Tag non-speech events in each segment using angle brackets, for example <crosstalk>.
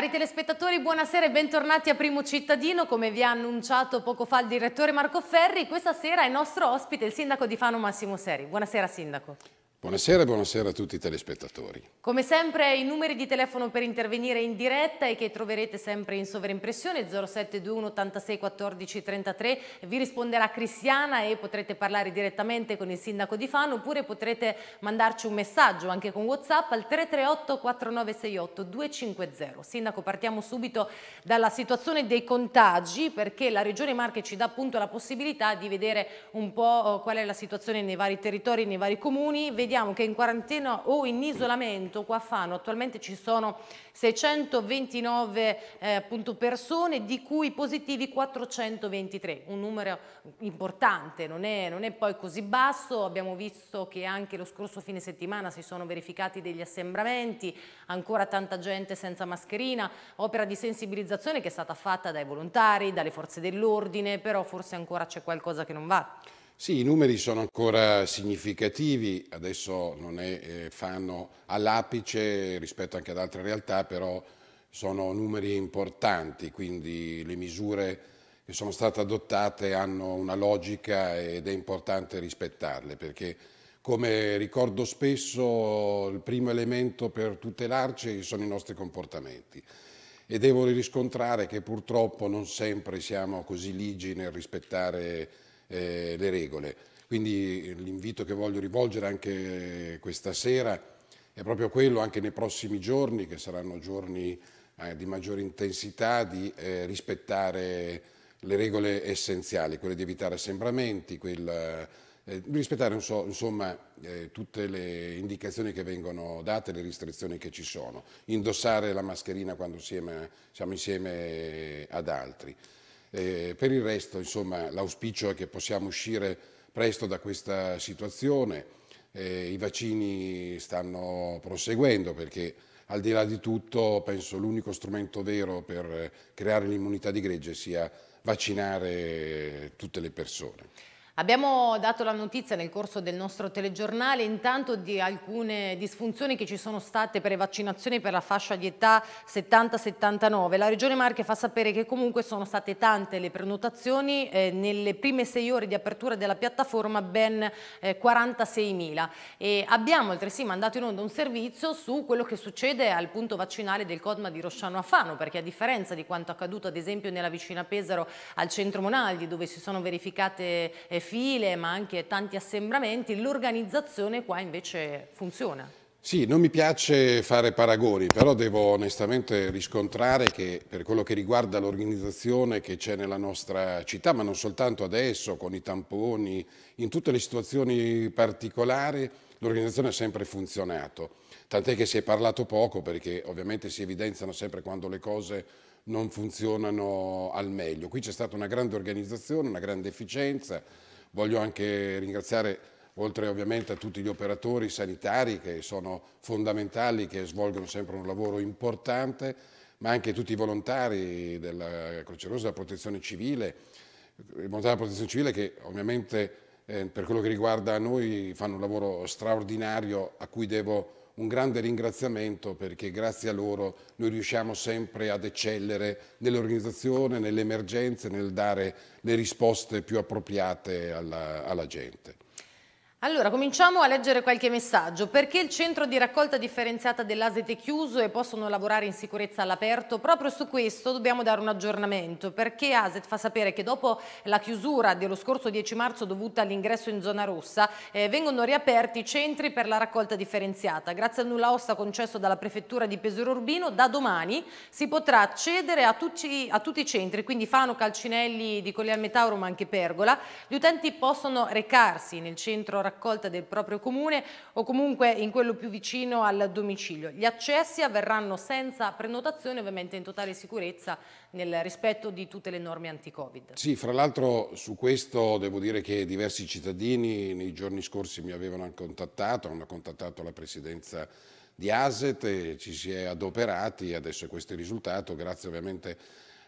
Cari telespettatori, buonasera e bentornati a Primo Cittadino. Come vi ha annunciato poco fa il direttore Marco Ferri, questa sera è nostro ospite il sindaco di Fano Massimo Seri. Buonasera sindaco. Buonasera e buonasera a tutti i telespettatori. Come sempre i numeri di telefono per intervenire in diretta e che troverete sempre in sovraimpressione 0721 86 14 33. Vi risponderà Cristiana e potrete parlare direttamente con il sindaco di Fano oppure potrete mandarci un messaggio anche con Whatsapp al 338 4968 250. Sindaco partiamo subito dalla situazione dei contagi perché la Regione Marche ci dà appunto la possibilità di vedere un po' oh, qual è la situazione nei vari territori, nei vari comuni vediamo che in quarantena o in isolamento qua a Fano attualmente ci sono 629 eh, appunto, persone di cui positivi 423, un numero importante, non è, non è poi così basso, abbiamo visto che anche lo scorso fine settimana si sono verificati degli assembramenti, ancora tanta gente senza mascherina, opera di sensibilizzazione che è stata fatta dai volontari, dalle forze dell'ordine, però forse ancora c'è qualcosa che non va. Sì, i numeri sono ancora significativi, adesso non è, eh, fanno all'apice rispetto anche ad altre realtà, però sono numeri importanti, quindi le misure che sono state adottate hanno una logica ed è importante rispettarle, perché come ricordo spesso il primo elemento per tutelarci sono i nostri comportamenti e devo riscontrare che purtroppo non sempre siamo così ligi nel rispettare eh, le regole. Quindi l'invito che voglio rivolgere anche questa sera è proprio quello, anche nei prossimi giorni, che saranno giorni eh, di maggiore intensità, di eh, rispettare le regole essenziali, quelle di evitare assembramenti, quella, eh, rispettare insomma eh, tutte le indicazioni che vengono date, le restrizioni che ci sono, indossare la mascherina quando siamo insieme eh, ad altri. Eh, per il resto, insomma, l'auspicio è che possiamo uscire presto da questa situazione. Eh, I vaccini stanno proseguendo perché al di là di tutto penso l'unico strumento vero per creare l'immunità di gregge sia vaccinare tutte le persone. Abbiamo dato la notizia nel corso del nostro telegiornale intanto di alcune disfunzioni che ci sono state per le vaccinazioni per la fascia di età 70-79. La Regione Marche fa sapere che comunque sono state tante le prenotazioni, eh, nelle prime sei ore di apertura della piattaforma ben eh, 46.000 e abbiamo altresì mandato in onda un servizio su quello che succede al punto vaccinale del Codma di Rosciano a Fano perché a differenza di quanto accaduto ad esempio nella vicina Pesaro al centro Monaldi dove si sono verificate eh, file ma anche tanti assembramenti, l'organizzazione qua invece funziona. Sì, non mi piace fare paragoni, però devo onestamente riscontrare che per quello che riguarda l'organizzazione che c'è nella nostra città, ma non soltanto adesso, con i tamponi, in tutte le situazioni particolari, l'organizzazione ha sempre funzionato. Tant'è che si è parlato poco perché ovviamente si evidenziano sempre quando le cose non funzionano al meglio. Qui c'è stata una grande organizzazione, una grande efficienza, Voglio anche ringraziare, oltre ovviamente a tutti gli operatori sanitari che sono fondamentali, che svolgono sempre un lavoro importante, ma anche tutti i volontari della Croce Rossa, della Protezione Civile, il volontari della Protezione Civile che ovviamente eh, per quello che riguarda noi fanno un lavoro straordinario a cui devo un grande ringraziamento perché grazie a loro noi riusciamo sempre ad eccellere nell'organizzazione, nelle emergenze, nel dare le risposte più appropriate alla, alla gente. Allora, cominciamo a leggere qualche messaggio. Perché il centro di raccolta differenziata dell'ASET è chiuso e possono lavorare in sicurezza all'aperto? Proprio su questo dobbiamo dare un aggiornamento, perché ASET fa sapere che dopo la chiusura dello scorso 10 marzo dovuta all'ingresso in zona rossa, eh, vengono riaperti i centri per la raccolta differenziata. Grazie al nulla osta concesso dalla prefettura di Pesaro Urbino, da domani si potrà accedere a tutti, a tutti i centri, quindi Fano, Calcinelli di Collea Metauro ma anche Pergola. Gli utenti possono recarsi nel centro raccolta raccolta del proprio comune o comunque in quello più vicino al domicilio. Gli accessi avverranno senza prenotazione, ovviamente in totale sicurezza nel rispetto di tutte le norme anti-Covid. Sì, fra l'altro su questo devo dire che diversi cittadini nei giorni scorsi mi avevano contattato, hanno contattato la presidenza di ASET e ci si è adoperati, adesso è questo il risultato, grazie ovviamente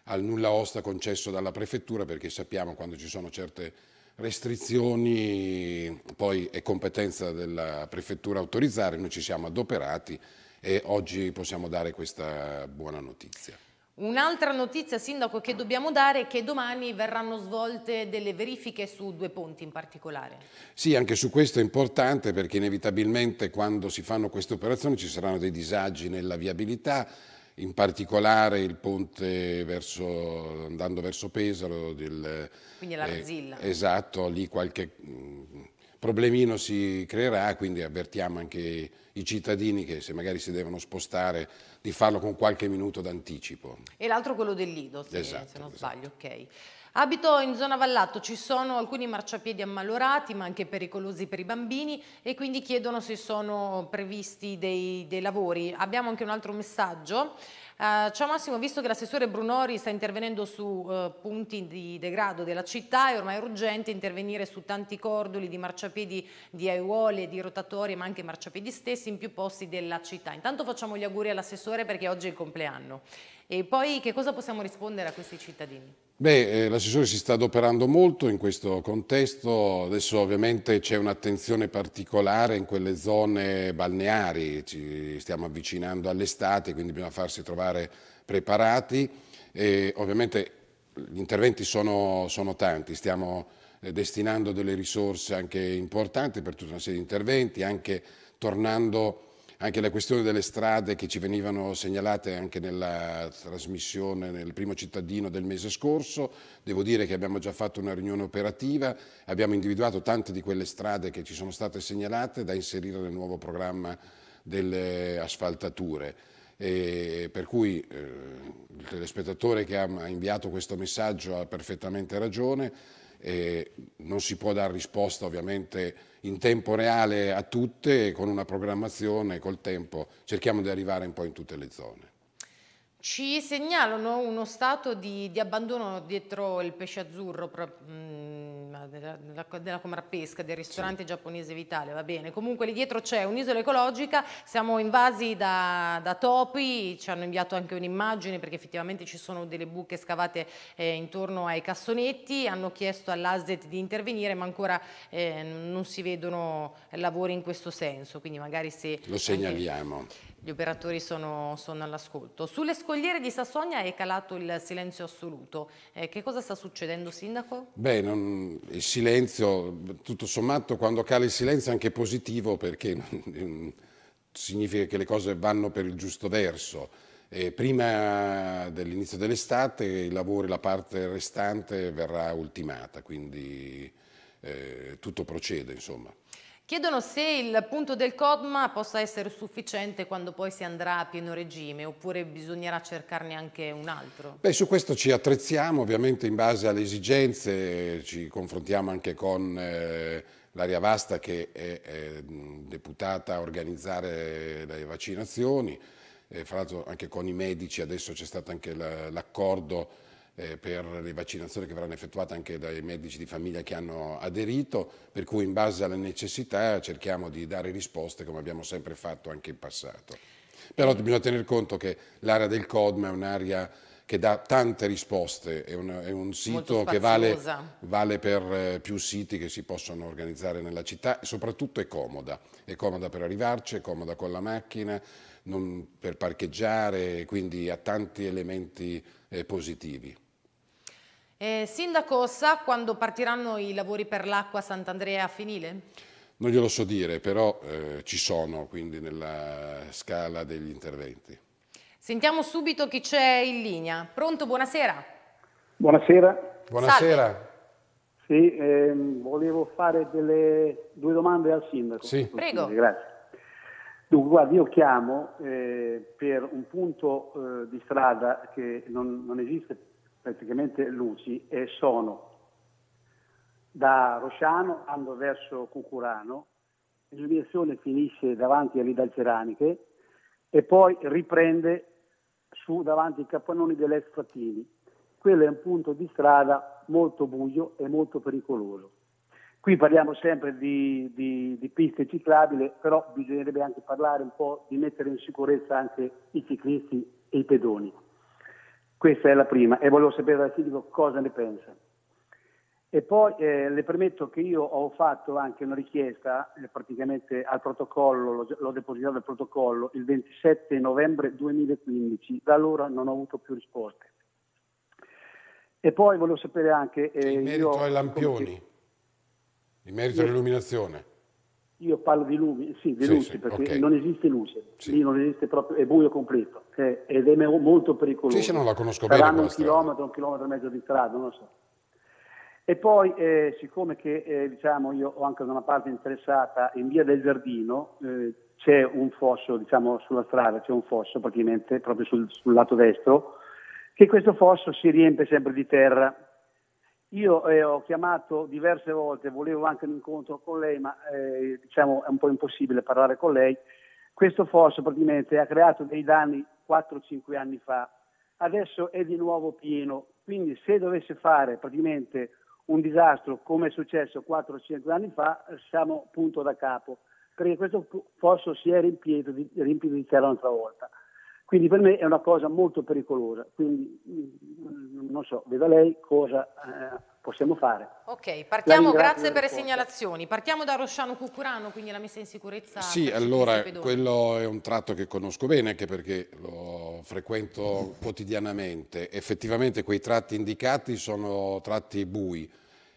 al nulla osta concesso dalla prefettura perché sappiamo quando ci sono certe restrizioni, poi è competenza della prefettura autorizzare, noi ci siamo adoperati e oggi possiamo dare questa buona notizia. Un'altra notizia, Sindaco, che dobbiamo dare è che domani verranno svolte delle verifiche su due ponti in particolare. Sì, anche su questo è importante perché inevitabilmente quando si fanno queste operazioni ci saranno dei disagi nella viabilità, in particolare il ponte verso, andando verso Pesaro. Del, quindi l'Arzilla. Eh, esatto, lì qualche mm, problemino si creerà, quindi avvertiamo anche i cittadini che se magari si devono spostare di farlo con qualche minuto d'anticipo. E l'altro quello del Lido, se, esatto, se non esatto. sbaglio, ok. Abito in zona Vallato, ci sono alcuni marciapiedi ammalorati ma anche pericolosi per i bambini e quindi chiedono se sono previsti dei, dei lavori. Abbiamo anche un altro messaggio. Uh, ciao Massimo, visto che l'assessore Brunori sta intervenendo su uh, punti di degrado della città, è ormai urgente intervenire su tanti cordoli di marciapiedi di aiuole, di rotatorie, ma anche marciapiedi stessi in più posti della città. Intanto facciamo gli auguri all'assessore perché oggi è il compleanno. E poi che cosa possiamo rispondere a questi cittadini? Beh, eh, l'assessore si sta adoperando molto in questo contesto, adesso ovviamente c'è un'attenzione particolare in quelle zone balneari, ci stiamo avvicinando all'estate, quindi bisogna farsi trovare preparati. E ovviamente gli interventi sono, sono tanti, stiamo eh, destinando delle risorse anche importanti per tutta una serie di interventi, anche tornando anche la questione delle strade che ci venivano segnalate anche nella trasmissione nel primo cittadino del mese scorso, devo dire che abbiamo già fatto una riunione operativa, abbiamo individuato tante di quelle strade che ci sono state segnalate da inserire nel nuovo programma delle asfaltature. E per cui eh, il telespettatore che ha inviato questo messaggio ha perfettamente ragione, eh, non si può dare risposta ovviamente in tempo reale a tutte, con una programmazione, col tempo cerchiamo di arrivare un po' in tutte le zone. Ci segnalano uno stato di, di abbandono dietro il pesce azzurro pro, mh, mm, della, della Comar Pesca, del ristorante sì. giapponese Vitale, va bene. Comunque lì dietro c'è un'isola ecologica, siamo invasi da, da, topi, ci hanno inviato anche un'immagine perché effettivamente ci sono delle buche scavate eh, intorno ai cassonetti, hanno chiesto all'ASDET di intervenire ma ancora eh, non si vedono lavori in questo senso, quindi magari se... Lo segnaliamo. Anche gli operatori sono, sono all'ascolto. Sulle scogliere di Sassonia è calato il silenzio assoluto. Eh, che cosa sta succedendo, Sindaco? Beh, non, il silenzio, tutto sommato, quando cala il silenzio è anche positivo perché <laughs> mm, significa che le cose vanno per il giusto verso. E eh, prima dell'inizio dell'estate i lavori, la parte restante verrà ultimata, quindi eh, tutto procede, insomma. Chiedono se il punto del CODMA possa essere sufficiente quando poi si andrà a pieno regime oppure bisognerà cercarne anche un altro. Beh, su questo ci attrezziamo ovviamente in base alle esigenze, ci confrontiamo anche con eh, l'area vasta che è, è deputata a organizzare le vaccinazioni, e, eh, fra l'altro anche con i medici adesso c'è stato anche l'accordo eh, per le vaccinazioni che verranno effettuate anche dai medici di famiglia che hanno aderito, per cui in base alle necessità cerchiamo di dare risposte come abbiamo sempre fatto anche in passato. Però eh. bisogna tener conto che l'area del CODMA è un'area che dà tante risposte, è un, è un sito che vale, vale per eh, più siti che si possono organizzare nella città e soprattutto è comoda, è comoda per arrivarci, è comoda con la macchina, per parcheggiare, quindi ha tanti elementi eh, positivi. Eh, Sindaco, sa quando partiranno i lavori per l'acqua Sant'Andrea a Finile? Non glielo so dire, però eh, ci sono, quindi nella scala degli interventi. Sentiamo subito chi c'è in linea. Pronto, buonasera. Buonasera. Buonasera. Salve. Sì, eh, volevo fare delle due domande al Sindaco. Sì. Prego. Grazie. Dunque, guarda, io chiamo eh, per un punto eh, di strada che non, non esiste praticamente luci e sono da Rosciano andando verso Cucurano, l'illuminazione finisce davanti a Vidal Ceraniche e poi riprende su davanti ai capannoni dell'ex Fattini. Quello è un punto di strada molto buio e molto pericoloso. Qui parliamo sempre di, di, di piste ciclabili, però bisognerebbe anche parlare un po' di mettere in sicurezza anche i ciclisti e i pedoni. Questa è la prima e volevo sapere dal sindaco cosa ne pensa. E poi eh, le premetto che io ho fatto anche una richiesta eh, praticamente al protocollo, l'ho depositato al protocollo il 27 novembre 2015, da allora non ho avuto più risposte. E poi volevo sapere anche... Eh, in merito io, ai lampioni, in merito all'illuminazione. Io parlo di, luci, sì, di sì, luce, sì, perché okay. non esiste luce, sì. non esiste proprio, è buio completo eh, ed è molto pericoloso. Sì, se non la conosco bene. Saranno bene. un chilometro, un chilometro e mezzo di strada, non lo so. E poi, eh, siccome che, eh, diciamo, io ho anche una parte interessata, in via del giardino eh, c'è un fosso, diciamo, sulla strada c'è un fosso praticamente proprio sul, sul lato destro, che questo fosso si riempie sempre di terra io eh, ho chiamato diverse volte, volevo anche un incontro con lei, ma eh, diciamo è un po' impossibile parlare con lei. Questo fosso praticamente ha creato dei danni 4-5 anni fa, adesso è di nuovo pieno, quindi se dovesse fare praticamente un disastro come è successo 4-5 anni fa, siamo punto da capo, perché questo fosso si è riempito di, riempito di terra un'altra volta. Quindi per me è una cosa molto pericolosa, quindi mm, non so, veda lei cosa eh, possiamo fare. Ok, partiamo, grazie per le segnalazioni. Partiamo da Rosciano Cucurano, quindi la messa in sicurezza. Sì, allora quello è un tratto che conosco bene anche perché lo frequento quotidianamente. Effettivamente quei tratti indicati sono tratti bui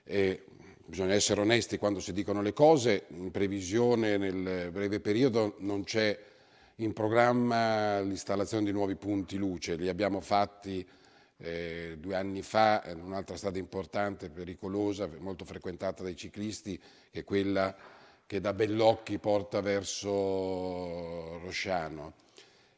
e bisogna essere onesti quando si dicono le cose, in previsione nel breve periodo non c'è in programma l'installazione di nuovi punti luce, li abbiamo fatti eh, due anni fa in un'altra strada importante, pericolosa, molto frequentata dai ciclisti, che è quella che da Bellocchi porta verso Rosciano.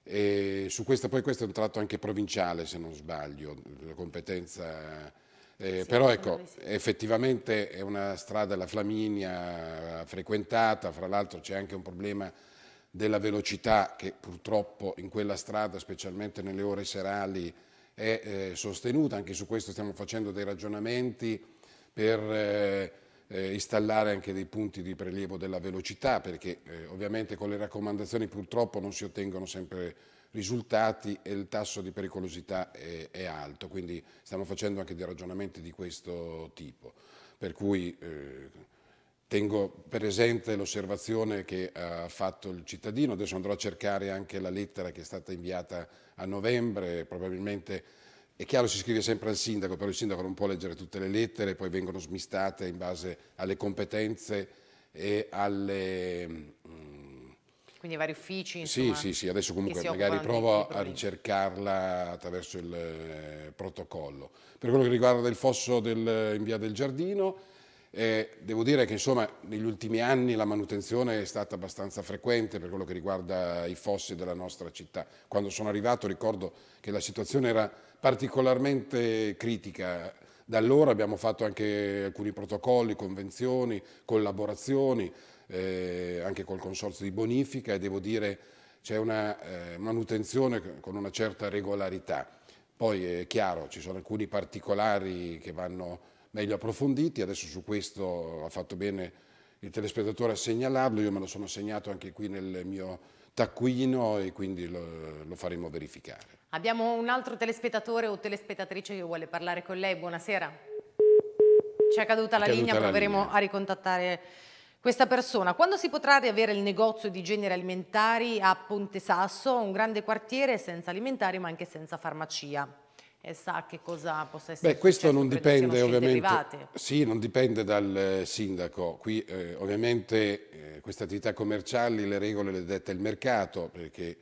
E su questa, poi questo è un tratto anche provinciale, se non sbaglio, la competenza. Eh, sì, però ecco, effettivamente è una strada, la Flaminia, frequentata, fra l'altro c'è anche un problema della velocità che purtroppo in quella strada, specialmente nelle ore serali, è eh, sostenuta. Anche su questo stiamo facendo dei ragionamenti per eh, eh installare anche dei punti di prelievo della velocità, perché eh, ovviamente con le raccomandazioni purtroppo non si ottengono sempre risultati e il tasso di pericolosità è, è alto, quindi stiamo facendo anche dei ragionamenti di questo tipo. Per cui eh, Tengo presente l'osservazione che eh, ha fatto il cittadino, adesso andrò a cercare anche la lettera che è stata inviata a novembre, probabilmente è chiaro si scrive sempre al sindaco, però il sindaco non può leggere tutte le lettere, poi vengono smistate in base alle competenze e alle... Mm, Quindi vari uffici, insomma, Sì, sì, sì, adesso comunque magari provo a ricercarla attraverso il eh, protocollo. Per quello che riguarda il fosso del, in via del giardino, eh, devo dire che insomma, negli ultimi anni la manutenzione è stata abbastanza frequente per quello che riguarda i fossi della nostra città. Quando sono arrivato ricordo che la situazione era particolarmente critica. Da allora abbiamo fatto anche alcuni protocolli, convenzioni, collaborazioni, eh, anche col consorzio di bonifica e devo dire c'è una eh, manutenzione con una certa regolarità. Poi è chiaro, ci sono alcuni particolari che vanno meglio approfonditi, adesso su questo ha fatto bene il telespettatore a segnalarlo, io me lo sono segnato anche qui nel mio taccuino e quindi lo, lo faremo verificare. Abbiamo un altro telespettatore o telespettatrice che vuole parlare con lei, buonasera. Ci è caduta la caduta linea, la proveremo linea. a ricontattare questa persona. Quando si potrà riavere il negozio di generi alimentari a Ponte Sasso, un grande quartiere senza alimentari ma anche senza farmacia? e sa che cosa possa essere Beh, questo non dipende ovviamente, private. sì, non dipende dal eh, sindaco. Qui eh, ovviamente eh, queste attività commerciali le regole le detta il mercato perché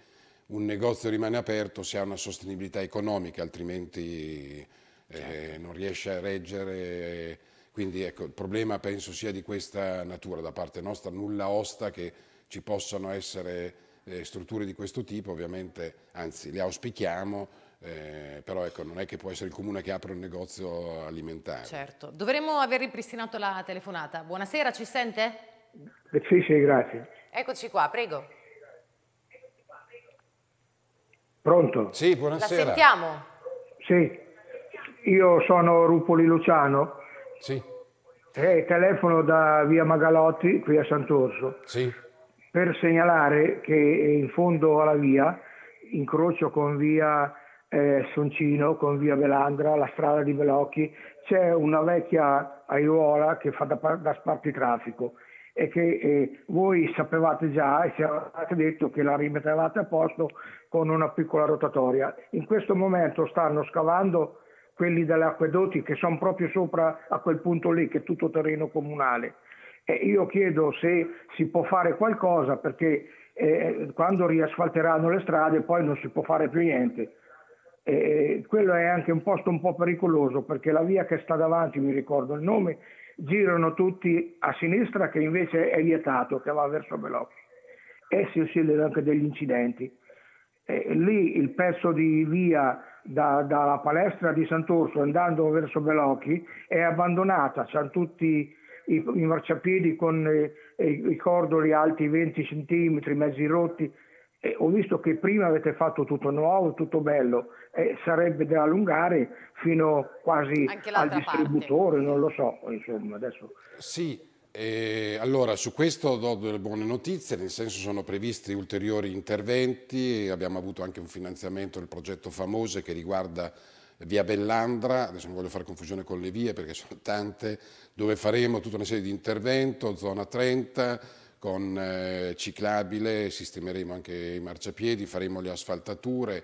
un negozio rimane aperto se ha una sostenibilità economica, altrimenti eh, certo. non riesce a reggere. Quindi ecco, il problema penso sia di questa natura da parte nostra, nulla osta che ci possano essere eh, strutture di questo tipo, ovviamente, anzi le auspichiamo, eh, però ecco, non è che può essere il comune che apre un negozio alimentare. Certo, dovremmo aver ripristinato la telefonata. Buonasera, ci sente? Sì, sì, grazie. Eccoci qua, prego. Pronto? Sì, buonasera. La sentiamo? Sì, io sono Rupoli Luciano. Sì. E telefono da via Magalotti, qui a Sant'Orso. Sì. Per segnalare che in fondo alla via, incrocio con via eh, Soncino con via Belandra, la strada di Velocchi, c'è una vecchia aiuola che fa da, da spartitraffico e che eh, voi sapevate già e ci avevate detto che la rimettevate a posto con una piccola rotatoria. In questo momento stanno scavando quelli delle acquedotti che sono proprio sopra a quel punto lì, che è tutto terreno comunale. E io chiedo se si può fare qualcosa perché eh, quando riasfalteranno le strade poi non si può fare più niente eh, quello è anche un posto un po' pericoloso perché la via che sta davanti, mi ricordo il nome, girano tutti a sinistra che invece è vietato, che va verso Bellocchi e si oscillano anche degli incidenti. E eh, lì il pezzo di via da, dalla palestra di Sant'Orso andando verso Bellocchi è abbandonata, c'hanno tutti i, i marciapiedi con eh, i, i cordoli alti 20 cm, mezzi rotti, eh, ho visto che prima avete fatto tutto nuovo, tutto bello, eh, sarebbe da allungare fino quasi al distributore, parte. non lo so, insomma, adesso... Sì. Eh, allora, su questo do delle buone notizie, nel senso sono previsti ulteriori interventi, abbiamo avuto anche un finanziamento del progetto Famose che riguarda via Bellandra, adesso non voglio fare confusione con le vie perché sono tante, dove faremo tutta una serie di interventi, zona 30, con eh, ciclabile, sistemeremo anche i marciapiedi, faremo le asfaltature,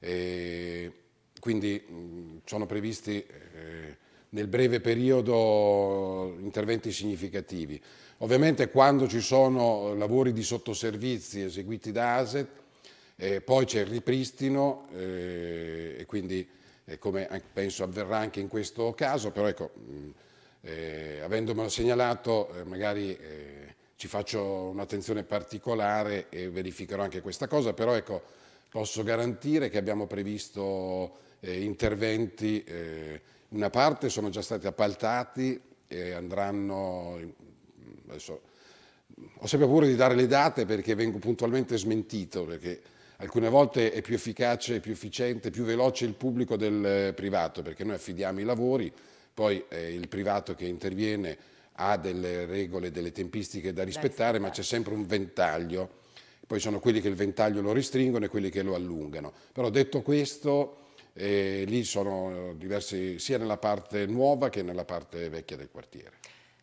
eh, quindi mh, sono previsti eh, nel breve periodo interventi significativi. Ovviamente quando ci sono lavori di sottoservizi eseguiti da ASET, eh, poi c'è il ripristino eh, e quindi eh, come penso avverrà anche in questo caso, però ecco, mh, avendomelo segnalato magari ci faccio un'attenzione particolare e verificherò anche questa cosa, però ecco, posso garantire che abbiamo previsto eh, interventi, eh, una parte sono già stati appaltati e andranno, adesso, ho sempre paura di dare le date perché vengo puntualmente smentito, perché alcune volte è più efficace, più efficiente, più veloce il pubblico del privato, perché noi affidiamo i lavori, poi è il privato che interviene ha delle regole, delle tempistiche da rispettare, ma c'è sempre un ventaglio. Poi sono quelli che il ventaglio lo restringono e quelli che lo allungano. Però detto questo, eh, lì sono diversi sia nella parte nuova che nella parte vecchia del quartiere.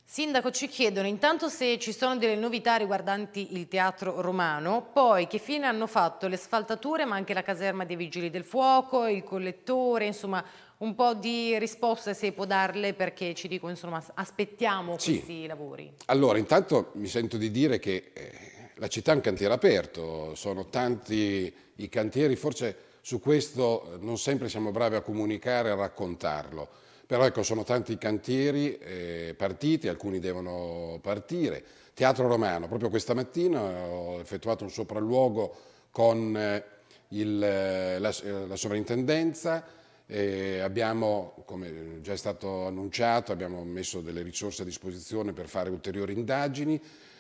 Sindaco, ci chiedono intanto se ci sono delle novità riguardanti il teatro romano, poi che fine hanno fatto le sfaltature, ma anche la caserma dei Vigili del Fuoco, il collettore, insomma un po' di risposte se può darle perché ci dico insomma aspettiamo sì. questi lavori. Allora intanto mi sento di dire che eh, la città è un cantiere aperto, sono tanti i cantieri, forse su questo eh, non sempre siamo bravi a comunicare a raccontarlo, però ecco sono tanti i cantieri eh, partiti, alcuni devono partire. Teatro Romano, proprio questa mattina ho effettuato un sopralluogo con il, la, la sovrintendenza, e abbiamo, come già è stato annunciato, abbiamo messo delle risorse a disposizione per fare ulteriori indagini.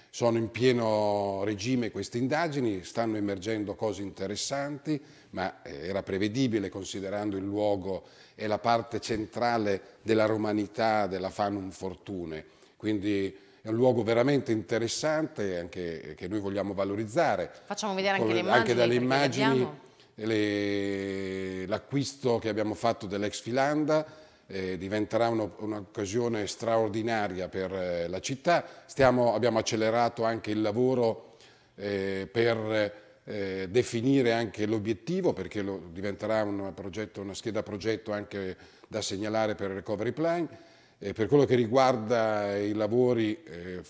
Sono in pieno regime queste indagini, stanno emergendo cose interessanti, ma eh, era prevedibile considerando il luogo e la parte centrale della romanità della Fanum Fortune. Quindi è un luogo veramente interessante anche, eh, che noi vogliamo valorizzare. Facciamo vedere anche, le immagini. Anche dalle immagini l'acquisto che abbiamo fatto dell'ex Filanda eh, diventerà un'occasione straordinaria per eh, la città. Stiamo, abbiamo accelerato anche il lavoro eh, per eh, definire anche l'obiettivo perché lo, diventerà un progetto, una scheda progetto anche da segnalare per il recovery plan. per quello che riguarda i lavori eh,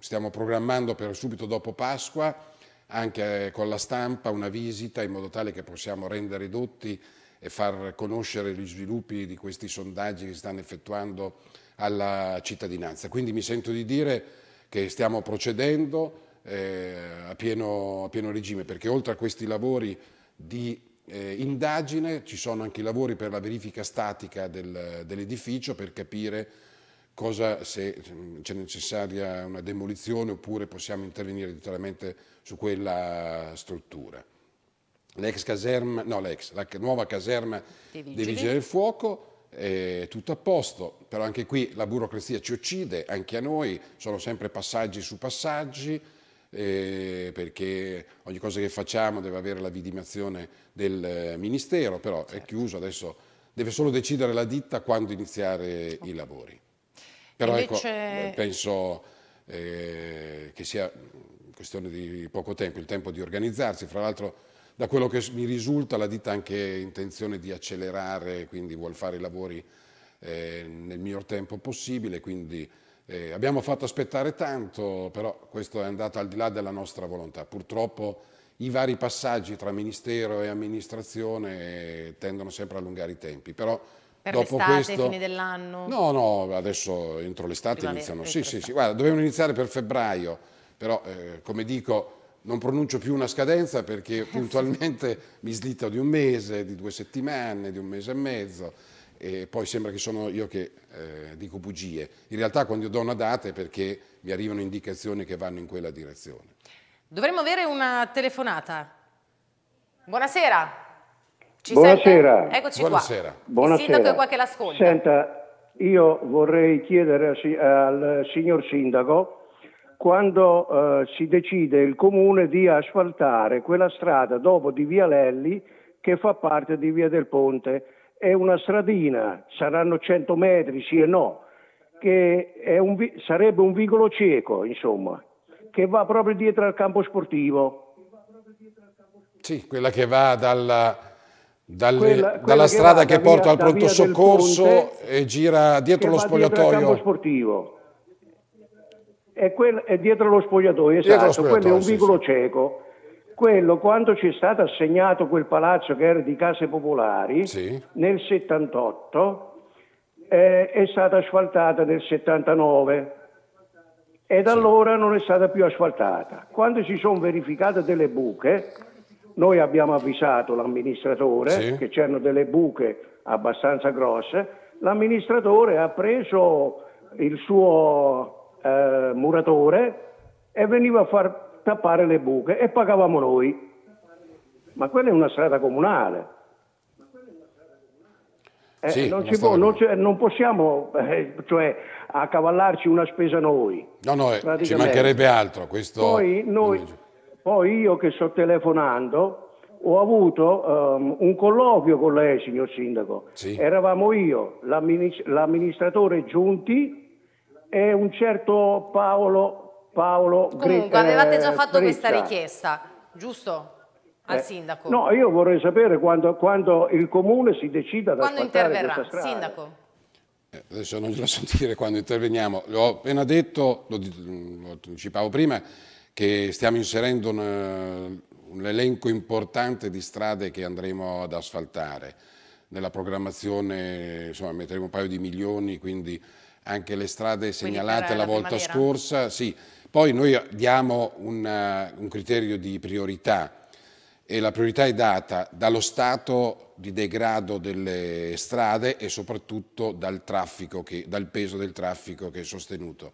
stiamo programmando per subito dopo Pasqua anche eh, con la stampa una visita in modo tale che possiamo rendere i dotti e far conoscere gli sviluppi di questi sondaggi che si stanno effettuando alla cittadinanza. Quindi mi sento di dire che stiamo procedendo eh, a, pieno, a, pieno, regime perché oltre a questi lavori di eh, indagine ci sono anche i lavori per la verifica statica del, dell'edificio per capire cosa se mm, c'è necessaria una demolizione oppure possiamo intervenire direttamente su quella struttura. L'ex caserma, no l'ex, la nuova caserma dei vigili, dei vigili del fuoco è tutto a posto, però anche qui la burocrazia ci uccide, anche a noi sono sempre passaggi su passaggi, eh, perché ogni cosa che facciamo deve avere la vidimazione del eh, Ministero, però certo. è chiuso, adesso deve solo decidere la ditta quando iniziare okay. i lavori. Però ecco, Invece... ecco, penso eh, che sia questione di poco tempo, il tempo di organizzarsi, fra l'altro da quello che mi risulta la ditta ha anche intenzione di accelerare, quindi vuol fare i lavori eh, nel miglior tempo possibile, quindi eh, abbiamo fatto aspettare tanto, però questo è andato al di là della nostra volontà. Purtroppo i vari passaggi tra Ministero e amministrazione eh, tendono sempre a allungare i tempi, però per dopo questo... fine dell'anno? No, no, adesso entro l'estate iniziano. Sì, sì, sì, guarda, dovevano iniziare per febbraio, però eh, come dico non pronuncio più una scadenza perché <laughs> eh, puntualmente mi slitto di un mese, di due settimane, di un mese e mezzo e poi sembra che sono io che eh, dico bugie. In realtà quando io do una data è perché mi arrivano indicazioni che vanno in quella direzione. Dovremmo avere una telefonata. Buonasera. Ci Buonasera. Sente? Eccoci Buonasera. qua. Buonasera. Il sindaco è qua che l'ascolta. Senta, io vorrei chiedere al signor sindaco quando eh, si decide il comune di asfaltare quella strada dopo di Via Lelli che fa parte di Via del Ponte. È una stradina, saranno 100 metri, sì e no, che un, sarebbe un vicolo cieco, insomma, che va proprio dietro al campo sportivo. Sì, quella che va dalla dalle, quella, quella dalla strada che, che via, porta al pronto soccorso Ponte, e gira dietro lo spogliatoio. Dietro è, quel, è, dietro lo spogliatoio, esatto, lo spogliatoio, quello è un vicolo sì. cieco. Quello, quando ci è stato assegnato quel palazzo che era di case popolari, sì. nel 78, eh, è stata asfaltata nel 79 e da allora non è stata più asfaltata. Quando si sono verificate delle buche, noi abbiamo avvisato l'amministratore sì. che c'erano delle buche abbastanza grosse, l'amministratore ha preso il suo eh, muratore e veniva a far tappare le buche e pagavamo noi. Ma quella è una strada comunale. Eh, sì, non, può, non, non, possiamo eh, cioè, accavallarci una spesa noi. No, no, eh, ci mancherebbe altro. Questo... Poi noi, poi io che sto telefonando ho avuto um, un colloquio con lei, signor Sindaco. Sì. Eravamo io, l'amministr- l'amministratore Giunti e un certo Paolo, Paolo Comunque, Gre- avevate già eh, fatto Breccia. questa richiesta, giusto? Al eh, sindaco. No, io vorrei sapere quando, quando il comune si decida da Quando interverrà, sindaco. Eh, adesso non glielo sentire <laughs> quando interveniamo. L'ho appena detto, lo, lo anticipavo prima, che stiamo inserendo un, eh, un elenco importante di strade che andremo ad asfaltare. Nella programmazione insomma, metteremo un paio di milioni, quindi anche le strade segnalate la, la volta primavera. scorsa. Sì. Poi noi diamo una, eh, un criterio di priorità e la priorità è data dallo stato di degrado delle strade e soprattutto dal, che, dal peso del traffico che è sostenuto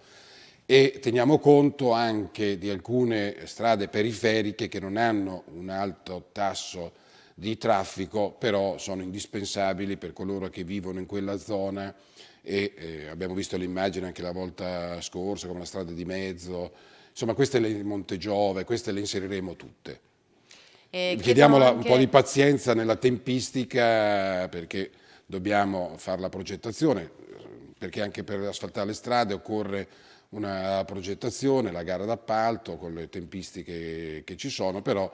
e teniamo conto anche di alcune strade periferiche che non hanno un alto tasso di traffico, però sono indispensabili per coloro che vivono in quella zona e eh, abbiamo visto l'immagine anche la volta scorsa come la strada di mezzo, insomma queste le Montegiove, queste le inseriremo tutte. Eh, Chiediamo anche... un po' di pazienza nella tempistica perché dobbiamo fare la progettazione, perché anche per asfaltare le strade occorre una progettazione, la gara d'appalto con le tempistiche che ci sono, però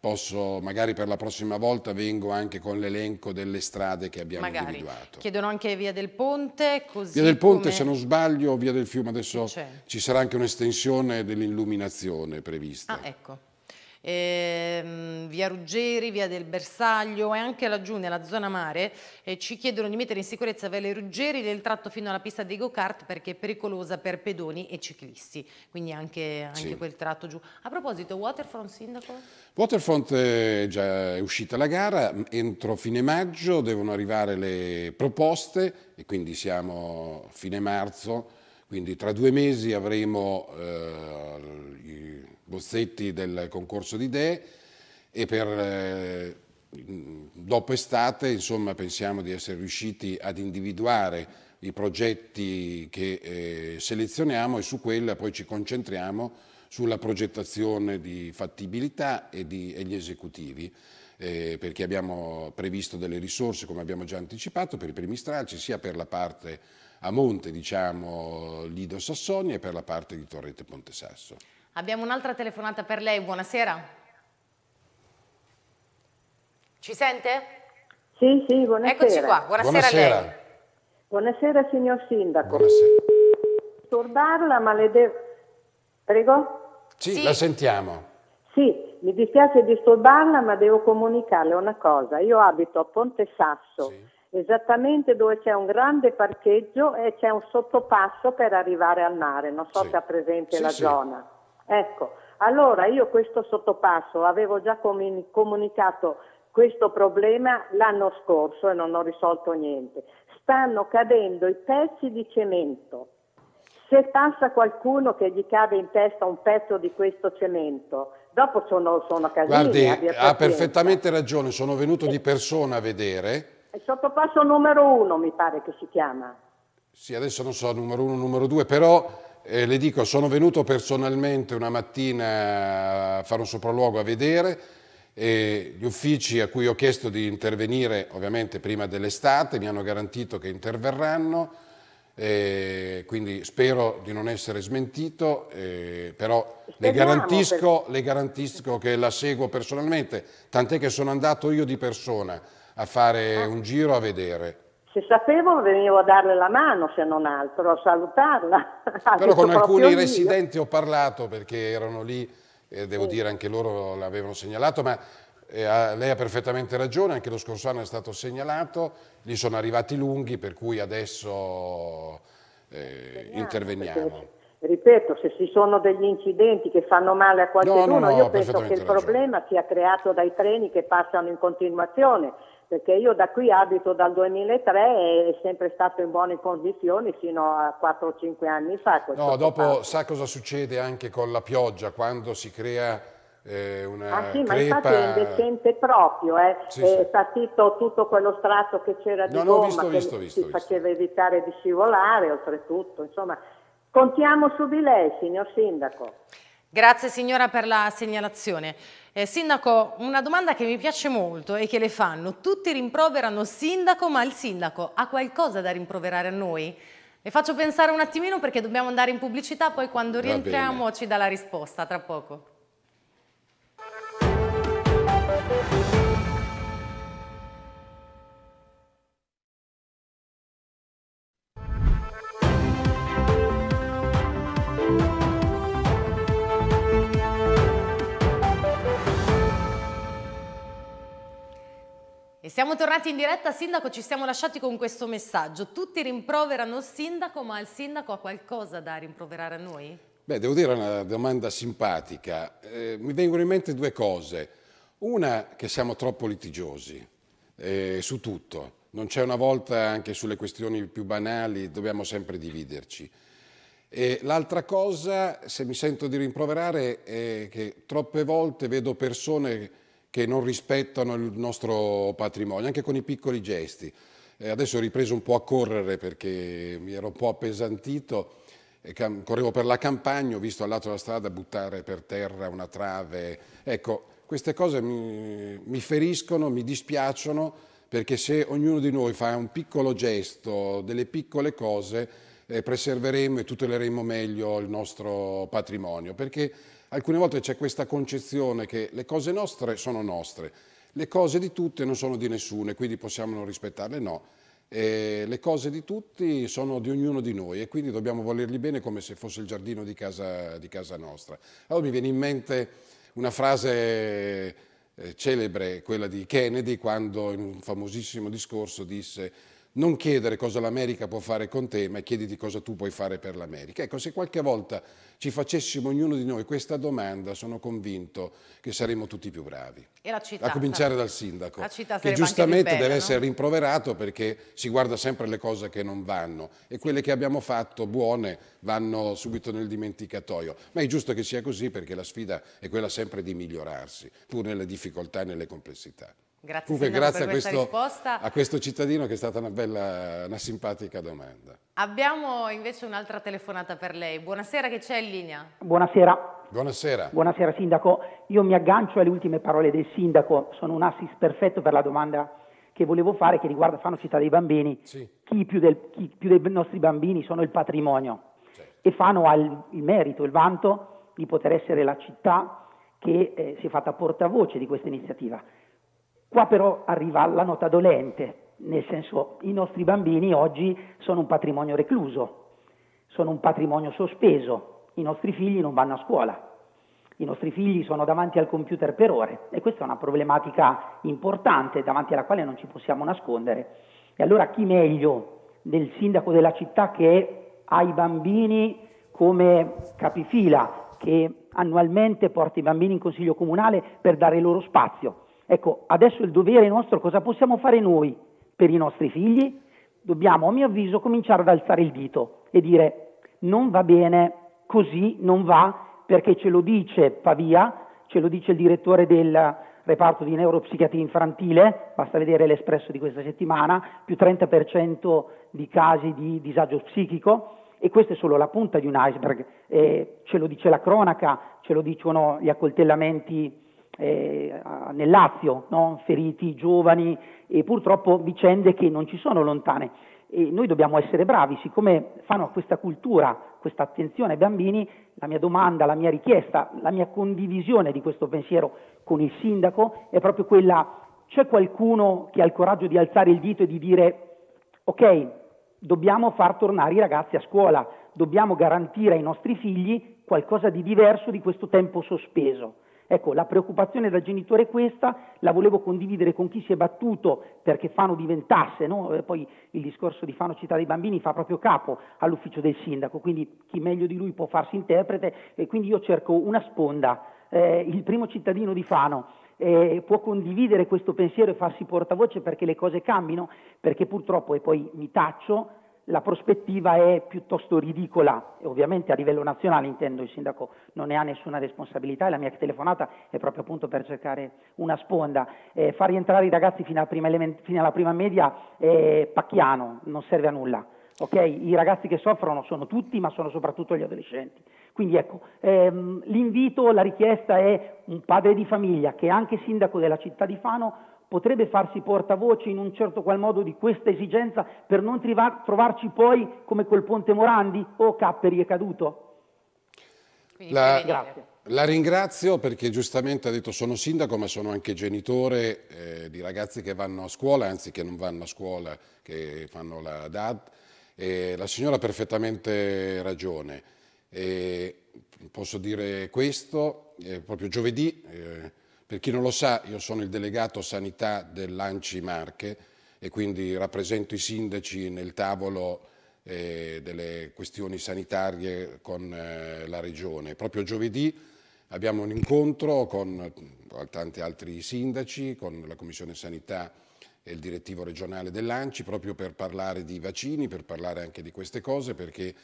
posso, magari per la prossima volta vengo anche con l'elenco delle strade che abbiamo magari. individuato. Chiedono anche Via del Ponte, così Via del Ponte, come... se non sbaglio, Via del Fiume, adesso ci sarà anche un'estensione dell'illuminazione prevista. Ah, ecco ehm, via Ruggeri, via del Bersaglio e anche laggiù nella zona mare eh, ci chiedono di mettere in sicurezza Valle Ruggeri del tratto fino alla pista dei go-kart perché è pericolosa per pedoni e ciclisti, quindi anche, anche sì. quel tratto giù. A proposito, Waterfront Sindaco? Waterfront eh, è già uscita la gara, entro fine maggio devono arrivare le proposte e quindi siamo a fine marzo quindi tra due mesi avremo eh, i bozzetti del concorso di idee e per, eh, dopo estate insomma, pensiamo di essere riusciti ad individuare i progetti che eh, selezioniamo e su quella poi ci concentriamo sulla progettazione di fattibilità e, di, e gli esecutivi. Eh, perché abbiamo previsto delle risorse, come abbiamo già anticipato, per i primi stralci, sia per la parte a monte diciamo, Lido Sassoni e per la parte di Torrente Ponte Sasso. Abbiamo un'altra telefonata per lei, buonasera. Ci sente? Sì, sì, buonasera. Eccoci qua, buonasera, buonasera. a lei. Buonasera signor Sindaco. Buonasera. Disturbarla, ma le devo... Prego? Sì, sì, la sentiamo. Sì, mi dispiace disturbarla, ma devo comunicarle una cosa. Io abito a Ponte Sasso. Sì esattamente dove c'è un grande parcheggio e c'è un sottopasso per arrivare al mare, non so sì. se ha presente sì, la sì. zona. Ecco, allora io questo sottopasso avevo già comuni- comunicato questo problema l'anno scorso e non ho risolto niente. Stanno cadendo i pezzi di cemento. Se passa qualcuno che gli cade in testa un pezzo di questo cemento, dopo sono, sono casini. Guardi, ha perfettamente ragione, sono venuto di persona a vedere è sottopasso numero uno, mi pare che si chiama. Sì, adesso non so, numero uno, numero due, però... Eh, le dico, sono venuto personalmente una mattina a fare un sopralluogo a vedere e gli uffici a cui ho chiesto di intervenire, ovviamente prima dell'estate, mi hanno garantito che interverranno, eh, quindi spero di non essere smentito, eh, però le garantisco, per... le garantisco che la seguo personalmente, tant'è che sono andato io di persona a fare ah. un giro a vedere. Se sapevo venivo a darle la mano, se non altro, a salutarla. Però con alcuni io. residenti ho parlato perché erano lì, eh, devo sì. dire anche loro l'avevano segnalato, ma eh, lei ha perfettamente ragione, anche lo scorso anno è stato segnalato, gli sono arrivati lunghi, per cui adesso eh, interveniamo. Perché, ripeto, se ci sono degli incidenti che fanno male a qualcuno, no, no, no, io penso che il ragione. problema sia creato dai treni che passano in continuazione perché io da qui abito dal 2003 e è sempre stato in buone condizioni fino a 4-5 anni fa. No, dopo fatto. sa cosa succede anche con la pioggia quando si crea eh, una ah, sì, crepa... ma infatti è indecente proprio, eh. sì, è sì. partito tutto quello strato che c'era di no, gomma visto, che visto, visto, si faceva evitare di scivolare oltretutto, insomma contiamo su di lei signor Sindaco. Grazie signora per la segnalazione. Eh, sindaco, una domanda che mi piace molto e che le fanno. Tutti rimproverano il sindaco, ma il sindaco ha qualcosa da rimproverare a noi? Le faccio pensare un attimino perché dobbiamo andare in pubblicità, poi quando rientriamo ci dà la risposta, tra poco. E siamo tornati in diretta, Sindaco, ci siamo lasciati con questo messaggio. Tutti rimproverano il Sindaco, ma il Sindaco ha qualcosa da rimproverare a noi? Beh, devo dire una domanda simpatica. Eh, mi vengono in mente due cose. Una, che siamo troppo litigiosi eh, su tutto. Non c'è una volta, anche sulle questioni più banali, dobbiamo sempre dividerci. l'altra cosa, se mi sento di rimproverare, è che troppe volte vedo persone che non rispettano il nostro patrimonio, anche con i piccoli gesti. Eh, adesso ho ripreso un po' a correre perché mi ero un po' appesantito, E correvo per la campagna, ho visto all'altro lato della strada buttare per terra una trave. Ecco, queste cose mi, mi feriscono, mi dispiacciono, perché se ognuno di noi fa un piccolo gesto, delle piccole cose, eh, preserveremo e tuteleremo meglio il nostro patrimonio. Perché Alcune volte c'è questa concezione che le cose nostre sono nostre, le cose di tutte non sono di nessuno e quindi possiamo non rispettarle, no. E le cose di tutti sono di ognuno di noi e quindi dobbiamo volerli bene come se fosse il giardino di casa, di casa nostra. Allora mi viene in mente una frase eh, celebre, quella di Kennedy, quando in un famosissimo discorso disse non chiedere cosa l'America può fare con te, ma chiediti cosa tu puoi fare per l'America. Ecco, se qualche volta ci facessimo ognuno di noi questa domanda, sono convinto che saremmo tutti più bravi. E la Città, a cominciare dal sindaco, la che giustamente bella, deve essere rimproverato perché si guarda sempre le cose che non vanno e quelle che abbiamo fatto buone vanno subito nel dimenticatoio. Ma è giusto che sia così perché la sfida è quella sempre di migliorarsi, pur nelle difficoltà e nelle complessità. Grazie Comunque, grazie a questo, a questo, cittadino che è stata una bella, una simpatica domanda. Abbiamo invece un'altra telefonata per lei. Buonasera, che c'è in linea? Buonasera. Buonasera. Buonasera Sindaco. Io mi aggancio alle ultime parole del Sindaco. Sono un assist perfetto per la domanda che volevo fare che riguarda Fano Città dei Bambini. Sì. Chi, più del, chi, più dei nostri bambini sono il patrimonio? Certo. E Fano ha il, il merito, il vanto di poter essere la città che eh, si è fatta portavoce di questa iniziativa Qua però arriva la nota dolente, nel senso i nostri bambini oggi sono un patrimonio recluso, sono un patrimonio sospeso, i nostri figli non vanno a scuola, i nostri figli sono davanti al computer per ore e questa è una problematica importante davanti alla quale non ci possiamo nascondere. E allora chi meglio del sindaco della città che ha i bambini come capifila, che annualmente porta i bambini in consiglio comunale per dare loro spazio, Ecco, adesso il dovere nostro, cosa possiamo fare noi per i nostri figli? Dobbiamo, a mio avviso, cominciare ad alzare il dito e dire non va bene, così non va, perché ce lo dice Pavia, ce lo dice il direttore del reparto di neuropsichiatria infantile, basta vedere l'espresso di questa settimana, più 30% di casi di disagio psichico e questa è solo la punta di un iceberg, eh, ce lo dice la cronaca, ce lo dicono gli accoltellamenti eh, nel Lazio, no? feriti, giovani e purtroppo vicende che non ci sono lontane. E noi dobbiamo essere bravi, siccome fanno questa cultura, questa attenzione ai bambini, la mia domanda, la mia richiesta, la mia condivisione di questo pensiero con il sindaco è proprio quella, c'è qualcuno che ha il coraggio di alzare il dito e di dire ok, dobbiamo far tornare i ragazzi a scuola, dobbiamo garantire ai nostri figli qualcosa di diverso di questo tempo sospeso Ecco, la preoccupazione da genitore è questa, la volevo condividere con chi si è battuto perché Fano diventasse, no? Eh, poi il discorso di Fano Città dei Bambini fa proprio capo all'ufficio del sindaco, quindi chi meglio di lui può farsi interprete e quindi io cerco una sponda, eh, il primo cittadino di Fano. Eh, può condividere questo pensiero e farsi portavoce perché le cose cambino, perché purtroppo, e poi mi taccio, la prospettiva è piuttosto ridicola ovviamente a livello nazionale intendo il sindaco non ne ha nessuna responsabilità e la mia telefonata è proprio appunto per cercare una sponda. Eh, far rientrare i ragazzi fino alla prima, element- fino alla prima media è pacchiano, non serve a nulla. Okay? I ragazzi che soffrono sono tutti, ma sono soprattutto gli adolescenti. Quindi ecco, ehm, l'invito, la richiesta è un padre di famiglia che è anche sindaco della città di Fano potrebbe farsi portavoce in un certo qual modo di questa esigenza per non triva- trovarci poi come col ponte Morandi o oh, Capperi è caduto? la, la ringrazio perché giustamente ha detto sono sindaco ma sono anche genitore eh, di ragazzi che vanno a scuola, anzi che non vanno a scuola, che fanno la DAD. E la signora ha perfettamente ragione. E posso dire questo, eh, proprio giovedì... Eh, per chi non lo sa, io sono il delegato sanità dell'Anci Marche e quindi rappresento i sindaci nel tavolo eh, delle questioni sanitarie con eh, la Regione. Proprio giovedì abbiamo un incontro con, con eh, tanti altri sindaci, con la Commissione Sanità e il direttivo regionale dell'Anci, proprio per parlare di vaccini, per parlare anche di queste cose, perché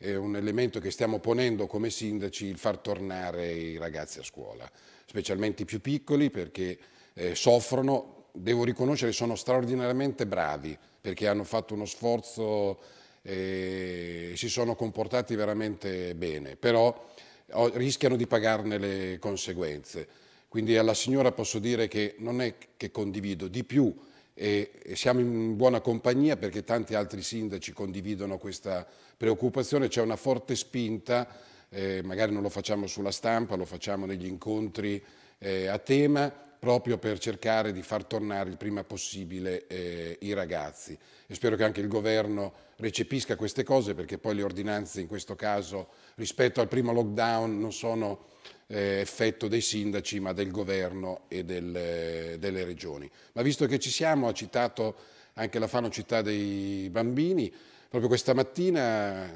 è un elemento che stiamo ponendo come sindaci, il far tornare i ragazzi a scuola, specialmente i più piccoli perché eh, soffrono, devo riconoscere, sono straordinariamente bravi perché hanno fatto uno sforzo eh, e si sono comportati veramente bene, però oh, rischiano di pagarne le conseguenze. Quindi alla signora posso dire che non è che condivido di più e siamo in buona compagnia perché tanti altri sindaci condividono questa preoccupazione, c'è una forte spinta, eh, magari non lo facciamo sulla stampa, lo facciamo negli incontri eh, a tema, proprio per cercare di far tornare il prima possibile eh, i ragazzi. E spero che anche il governo recepisca queste cose perché poi le ordinanze in questo caso rispetto al primo lockdown non sono eh, effetto dei sindaci ma del governo e del, delle regioni. Ma visto che ci siamo, ha citato anche la Fano Città dei Bambini, proprio questa mattina,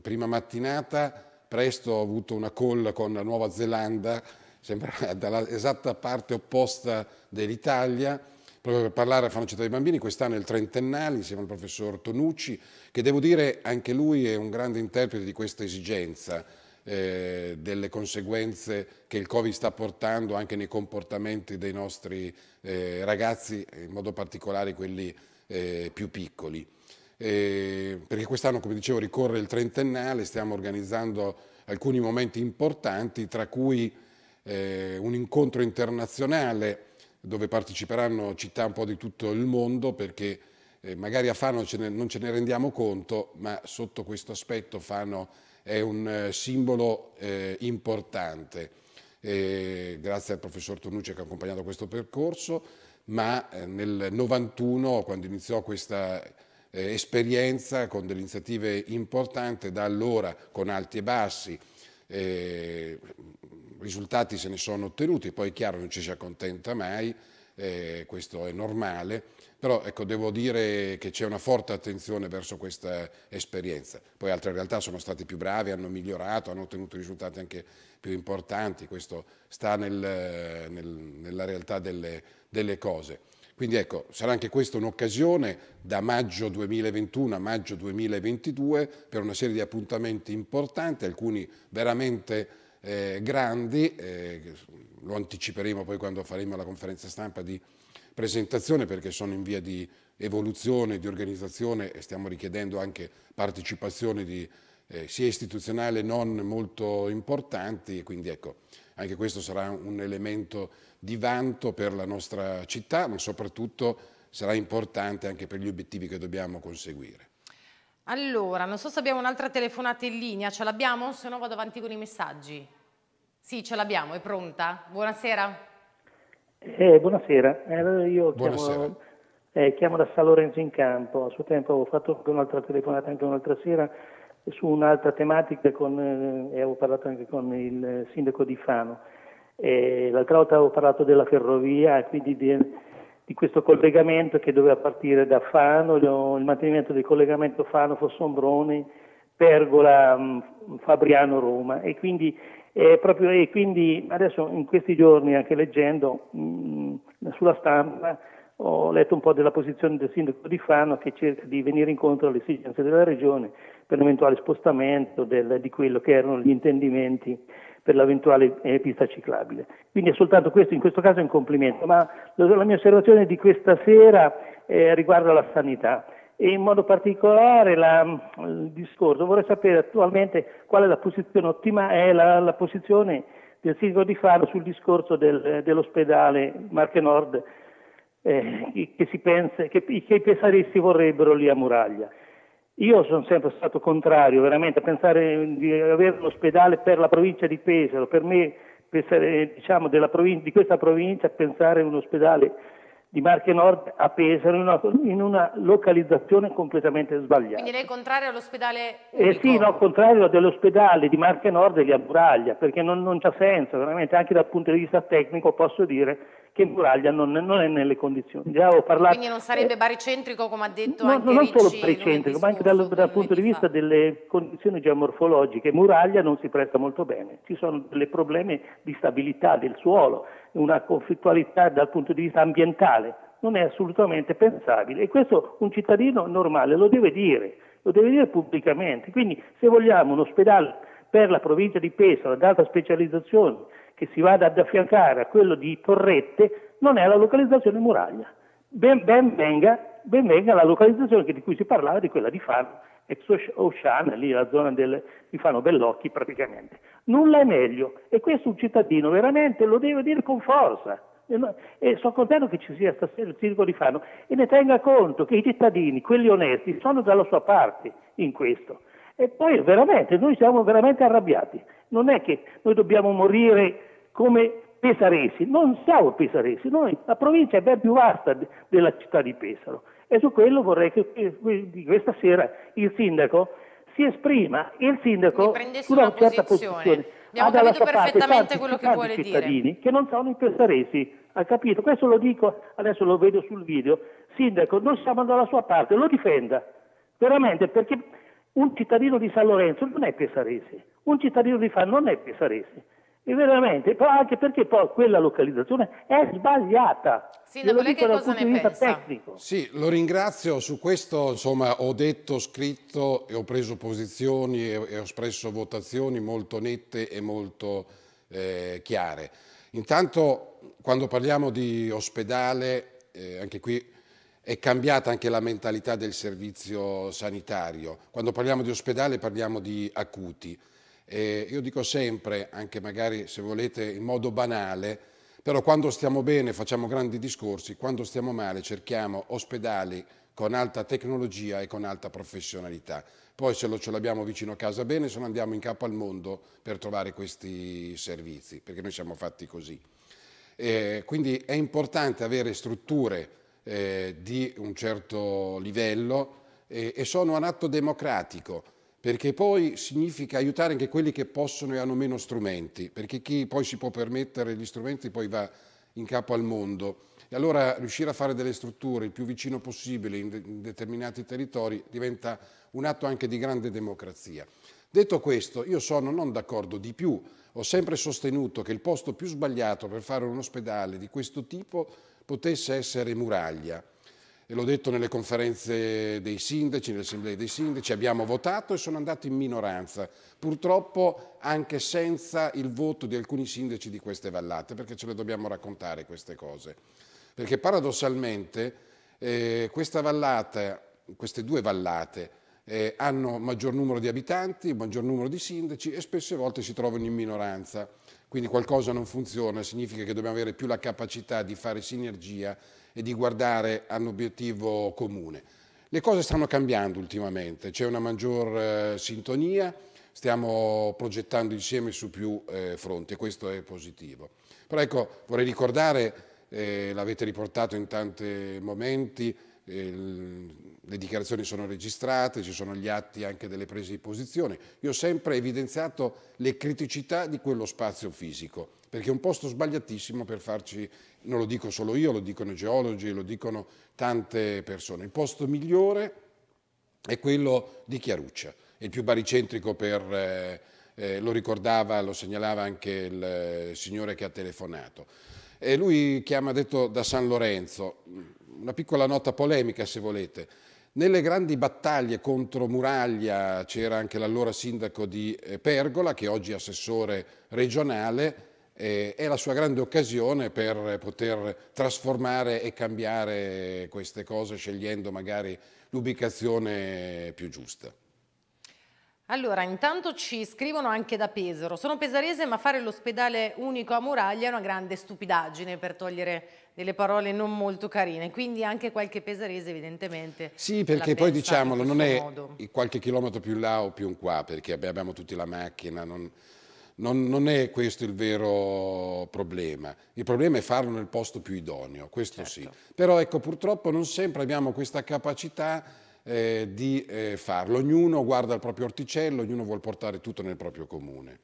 prima mattinata, presto ho avuto una call con la Nuova Zelanda, sembra <laughs> dall'esatta parte opposta dell'Italia, proprio per parlare a Fano Città dei Bambini, quest'anno è il trentennale insieme al professor Tonucci, che devo dire anche lui è un grande interprete di questa esigenza eh, delle conseguenze che il Covid sta portando anche nei comportamenti dei nostri eh, ragazzi, in modo particolare quelli eh, più piccoli. Eh, perché quest'anno, come dicevo, ricorre il trentennale, stiamo organizzando alcuni momenti importanti, tra cui eh, un incontro internazionale dove parteciperanno città un po' di tutto il mondo, perché eh, magari a Fano non ce ne rendiamo conto, ma sotto questo aspetto Fano è un eh, simbolo eh, importante. E eh, grazie al professor Tonucci che ha accompagnato questo percorso, ma eh, nel 91, quando iniziò questa eh, esperienza con delle iniziative importanti, da allora con alti e bassi, eh, risultati se ne sono ottenuti, poi è chiaro non ci si accontenta mai, eh, questo è normale, però ecco, devo dire che c'è una forte attenzione verso questa esperienza. Poi altre realtà sono state più bravi, hanno migliorato, hanno ottenuto risultati anche più importanti, questo sta nel, nel, nella realtà delle, delle cose. Quindi ecco, sarà anche questa un'occasione da maggio 2021 a maggio 2022 per una serie di appuntamenti importanti, alcuni veramente eh, grandi, eh, lo anticiperemo poi quando faremo la conferenza stampa di presentazione perché sono in via di evoluzione, di organizzazione e stiamo richiedendo anche partecipazione di, eh, sia istituzionale non molto importanti e quindi ecco, anche questo sarà un elemento di vanto per la nostra città ma soprattutto sarà importante anche per gli obiettivi che dobbiamo conseguire. Allora, non so se abbiamo un'altra telefonata in linea, ce l'abbiamo? Se no vado avanti con i messaggi. Sì, ce l'abbiamo, è pronta. Buonasera. Eh, buonasera, eh, io buonasera. Chiamo, eh, chiamo, da San Lorenzo in Campo, a suo tempo avevo fatto un'altra telefonata anche un'altra sera su un'altra tematica con, eh, e avevo parlato anche con il sindaco di Fano. l'altra volta avevo parlato della ferrovia e quindi di, di, questo collegamento che doveva partire da Fano, il mantenimento del collegamento Fano-Fossombrone, Pergola, mm, Fabriano-Roma e quindi e, proprio, e quindi adesso in questi giorni, anche leggendo mh, mm, sulla stampa, ho letto un po' della posizione del sindaco di Fano che cerca di venire incontro alle esigenze della regione per l'eventuale spostamento del, di quello che erano gli intendimenti per l'eventuale eh, pista ciclabile. Quindi è soltanto questo, in questo caso è un complimento, ma la mia osservazione di questa sera eh, riguarda la sanità e in modo particolare la, il discorso, vorrei sapere attualmente qual è la posizione ottima, è la, la posizione del sindaco di Faro sul discorso del, dell'ospedale Marche Nord eh, che, si pensa, che, che i pesaristi vorrebbero lì a Muraglia. Io sono sempre stato contrario veramente a pensare di avere un ospedale per la provincia di Pesaro, per me pensare, diciamo, provin- di questa provincia pensare a un ospedale di Marche Nord a Pesaro in una, in una localizzazione completamente sbagliata. Quindi lei è contrario all'ospedale? Eh sì, no, contrario dell'ospedale di Marche Nord e di Amburaglia, perché non, non c'ha senso, veramente anche dal punto di vista tecnico posso dire che Muraglia non, non, è nelle condizioni. Già avevo parlato, Quindi non sarebbe eh, baricentrico, come ha detto no, anche Non solo baricentrico, ma anche dal, dal, punto di vista delle condizioni geomorfologiche. Muraglia non si presta molto bene, ci sono dei problemi di stabilità del suolo, una conflittualità dal punto di vista ambientale, non è assolutamente pensabile e questo un cittadino normale lo deve dire, lo deve dire pubblicamente. Quindi se vogliamo un ospedale per la provincia di Pesaro ad alta specializzazione che si vada ad affiancare a quello di Torrette, non è la localizzazione Muraglia. Ben, ben, venga, ben venga la localizzazione di cui si parlava, di quella di Fano ex Ocean, lì la zona del, di Fano Bellocchi praticamente. Nulla è meglio e questo un cittadino veramente lo deve dire con forza. E, sono contento che ci sia stasera il circo di Fano e ne tenga conto che i cittadini, quelli onesti, sono dalla sua parte in questo. E poi veramente, noi siamo veramente arrabbiati. Non è che noi dobbiamo morire come pesaresi, non siamo pesaresi, noi, la provincia è ben più vasta della città di Pesaro. E su quello vorrei che, questa sera il sindaco si esprima il sindaco su una certa posizione. Abbiamo capito perfettamente quello che vuole cittadini dire. che non sono interessati, ha capito? Questo lo dico, adesso lo vedo sul video. Sindaco, noi siamo dalla sua parte, lo difenda. Veramente, perché un cittadino di San Lorenzo non è pesarese, un cittadino di Fan non è pesarese. E veramente, anche perché poi quella localizzazione è sbagliata. Sindaco, lei che cosa ne pensa? Tecnico. Sì, lo ringrazio. Su questo insomma, ho detto, scritto e ho preso posizioni e, ho espresso votazioni molto nette e molto eh, chiare. Intanto, quando parliamo di ospedale, eh, anche qui è cambiata anche la mentalità del servizio sanitario. Quando parliamo di ospedale parliamo di acuti eh, io dico sempre, anche magari se volete in modo banale, però quando stiamo bene facciamo grandi discorsi, quando stiamo male cerchiamo ospedali con alta tecnologia e con alta professionalità. Poi se lo ce l'abbiamo vicino a casa bene, se no andiamo in capo al mondo per trovare questi servizi, perché noi siamo fatti così. Eh, quindi è importante avere strutture eh, di un certo livello eh, e sono un atto democratico perché poi significa aiutare anche quelli che possono e hanno meno strumenti, perché chi poi si può permettere gli strumenti poi va in capo al mondo. E allora riuscire a fare delle strutture il più vicino possibile in determinati territori diventa un atto anche di grande democrazia. Detto questo, io sono non d'accordo di più, ho sempre sostenuto che il posto più sbagliato per fare un ospedale di questo tipo potesse essere Muraglia, e l'ho detto nelle conferenze dei sindaci, nelle assemblee dei sindaci, abbiamo votato e sono andato in minoranza, purtroppo anche senza il voto di alcuni sindaci di queste vallate, perché ce le dobbiamo raccontare queste cose. Perché paradossalmente eh, vallata, queste due vallate eh, hanno maggior numero di abitanti, maggior numero di sindaci e spesse volte si trovano in minoranza. Quindi qualcosa non funziona, significa che dobbiamo avere più la capacità di fare sinergia e di guardare a un obiettivo comune. Le cose stanno cambiando ultimamente, c'è una maggior eh, sintonia, stiamo progettando insieme su più eh, fronti e questo è positivo. Però ecco, vorrei ricordare, eh, l'avete riportato in tanti momenti, eh, le dichiarazioni sono registrate, ci sono gli atti anche delle prese di posizione. Io ho sempre evidenziato le criticità di quello spazio fisico perché è un posto sbagliatissimo per farci, non lo dico solo io, lo dicono i geologi, lo dicono tante persone. Il posto migliore è quello di Chiaruccia, è il più baricentrico per, eh, eh, lo ricordava, lo segnalava anche il eh, signore che ha telefonato. E lui chiama, ha detto, da San Lorenzo, una piccola nota polemica se volete, nelle grandi battaglie contro Muraglia c'era anche l'allora sindaco di eh, Pergola, che oggi è assessore regionale, eh, è la sua grande occasione per poter trasformare e cambiare queste cose scegliendo magari l'ubicazione più giusta. Allora, intanto ci scrivono anche da Pesaro. Sono pesarese, ma fare l'ospedale unico a Muraglia è una grande stupidaggine per togliere delle parole non molto carine. Quindi anche qualche pesarese, evidentemente. Sì, perché poi diciamolo, non è modo. qualche chilometro più in là o più in qua, perché abbiamo tutti la macchina. Non non, non, è questo il vero problema. Il problema è farlo nel posto più idoneo, questo certo. sì. Però ecco, purtroppo non sempre abbiamo questa capacità eh, di eh, farlo. Ognuno guarda il proprio orticello, ognuno vuole portare tutto nel proprio comune.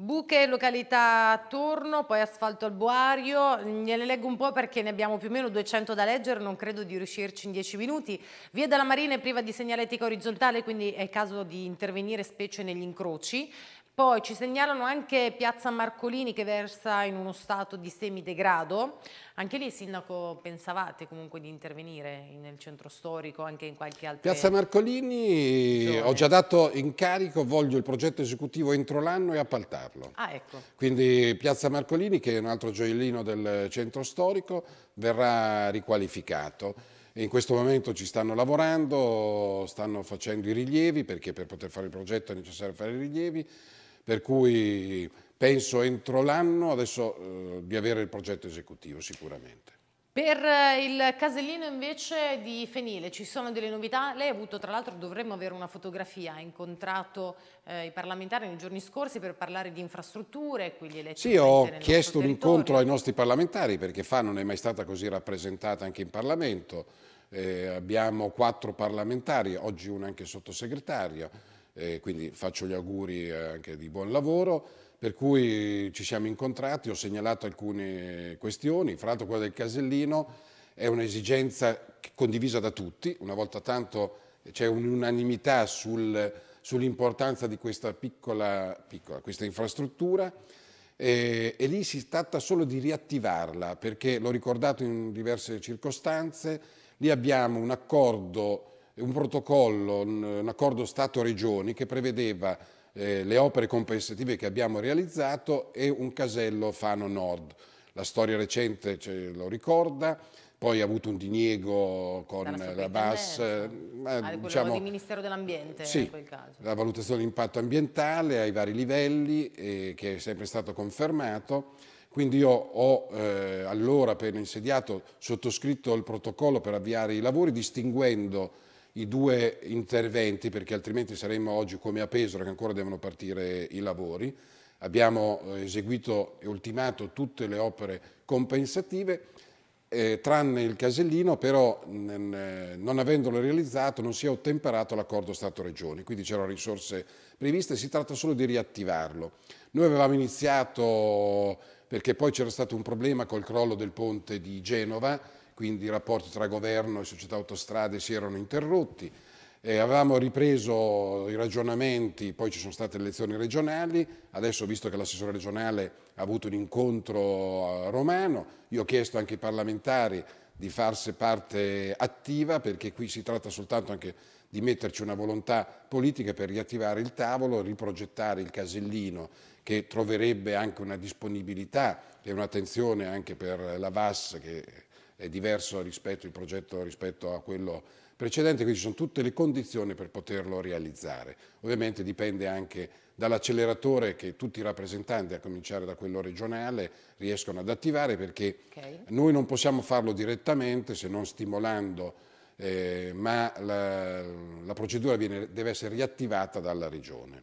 Buche, località attorno, poi asfalto al buario, gliele leggo un po' perché ne abbiamo più o meno 200 da leggere, non credo di riuscirci in 10 minuti. Via della Marina è priva di segnaletica orizzontale, quindi è caso di intervenire specie negli incroci. Poi ci segnalano anche Piazza Marcolini che versa in uno stato di semidegrado. Anche lì, Sindaco, pensavate comunque di intervenire nel centro storico, anche in qualche altra Piazza Marcolini zone. ho già dato incarico, voglio il progetto esecutivo entro l'anno e appaltarlo. Ah, ecco. Quindi Piazza Marcolini, che è un altro gioiellino del centro storico, verrà riqualificato in questo momento ci stanno lavorando, stanno facendo i rilievi perché per poter fare il progetto è necessario fare i rilievi, per cui penso entro l'anno adesso eh, di avere il progetto esecutivo sicuramente. Per eh, il casellino invece di Fenile ci sono delle novità, lei ha avuto tra l'altro dovremmo avere una fotografia, ha incontrato eh, i parlamentari nei giorni scorsi per parlare di infrastrutture, quindi eletti. Sì, ho chiesto un incontro ai nostri parlamentari perché fa non è mai stata così rappresentata anche in Parlamento, eh, abbiamo quattro parlamentari, oggi un anche sottosegretario eh, quindi faccio gli auguri eh, anche di buon lavoro. Per cui ci siamo incontrati, ho segnalato alcune questioni, fra l'altro quella del casellino è un'esigenza condivisa da tutti, una volta tanto c'è un'unanimità sul, sull'importanza di questa piccola, piccola questa infrastruttura eh, e lì si tratta solo di riattivarla perché l'ho ricordato in diverse circostanze, lì abbiamo un accordo un protocollo, un, accordo Stato-Regioni che prevedeva eh, le opere compensative che abbiamo realizzato e un casello Fano Nord. La storia recente ce lo ricorda, poi ha avuto un diniego con la BAS, eh, ah, ma, ah, diciamo, del Ministero dell'Ambiente sì, in quel caso. La valutazione di impatto ambientale ai vari livelli eh, che è sempre stato confermato. Quindi io ho eh, allora appena insediato sottoscritto il protocollo per avviare i lavori distinguendo i due interventi, perché altrimenti saremmo oggi come a Pesaro che ancora devono partire i lavori. Abbiamo eh, eseguito e ultimato tutte le opere compensative, eh, tranne il casellino, però non avendolo realizzato non si è ottemperato l'accordo Stato-Regioni, quindi c'erano risorse previste, si tratta solo di riattivarlo. Noi avevamo iniziato, perché poi c'era stato un problema col crollo del ponte di Genova, quindi i rapporti tra governo e società autostrade si erano interrotti. Eh, avevamo ripreso i ragionamenti, poi ci sono state le elezioni regionali, adesso visto che l'assessore regionale ha avuto un incontro eh, romano, io ho chiesto anche ai parlamentari di farsi parte attiva perché qui si tratta soltanto anche di metterci una volontà politica per riattivare il tavolo, riprogettare il casellino che troverebbe anche una disponibilità e un'attenzione anche per la VAS che diverso rispetto al progetto rispetto a quello precedente, quindi ci sono tutte le condizioni per poterlo realizzare. Ovviamente dipende anche dall'acceleratore che tutti i rappresentanti, a cominciare da quello regionale, riescono ad attivare perché okay. noi non possiamo farlo direttamente se non stimolando eh, ma la, la procedura viene, deve essere riattivata dalla Regione.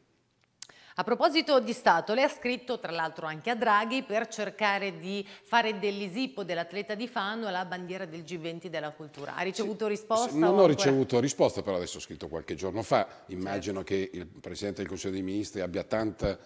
A proposito di Stato, lei ha scritto tra l'altro anche a Draghi per cercare di fare dell'isippo dell'atleta di Fano la bandiera del G20 della cultura. Ha ricevuto sì, risposta? Non ho ancora... ricevuto risposta, però adesso ho scritto qualche giorno fa. Immagino certo. che il Presidente del Consiglio dei Ministri abbia tanta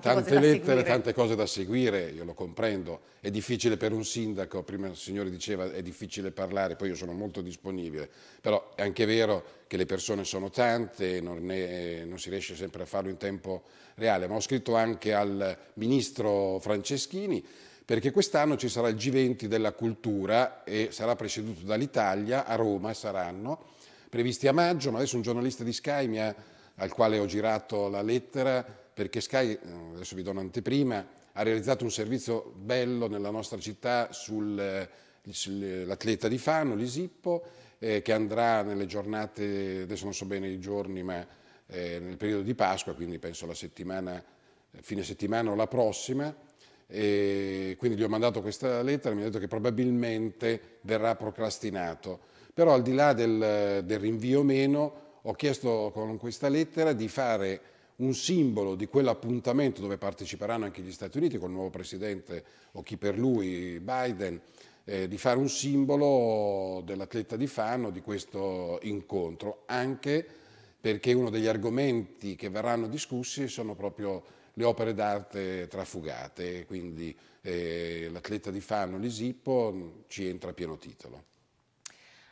tante, tante lettere, tante cose da seguire, io lo comprendo, è difficile per un sindaco, prima il signore diceva è difficile parlare, poi io sono molto disponibile, però è anche vero che le persone sono tante, non, è, non si riesce sempre a farlo in tempo reale, ma ho scritto anche al ministro Franceschini perché quest'anno ci sarà il G20 della cultura e sarà presieduto dall'Italia, a Roma saranno, previsti a maggio, ma adesso un giornalista di Sky mi ha, al quale ho girato la lettera perché Sky, eh, adesso vi do un'anteprima, ha realizzato un servizio bello nella nostra città sul, eh, sull'atleta eh, di Fano, l'Isippo, eh, che andrà nelle giornate, adesso non so bene i giorni, ma eh, nel periodo di Pasqua, quindi penso la settimana, fine settimana o la prossima, e quindi gli ho mandato questa lettera, e mi ha detto che probabilmente verrà procrastinato. Però al di là del, del rinvio o meno, ho chiesto con questa lettera di fare un simbolo di quell'appuntamento dove parteciperanno anche gli Stati Uniti con il nuovo presidente o chi per lui Biden, eh, di fare un simbolo dell'atleta di Fano di questo incontro, anche perché uno degli argomenti che verranno discussi sono proprio le opere d'arte trafugate, quindi eh, l'atleta di Fano Lisippo ci entra a pieno titolo.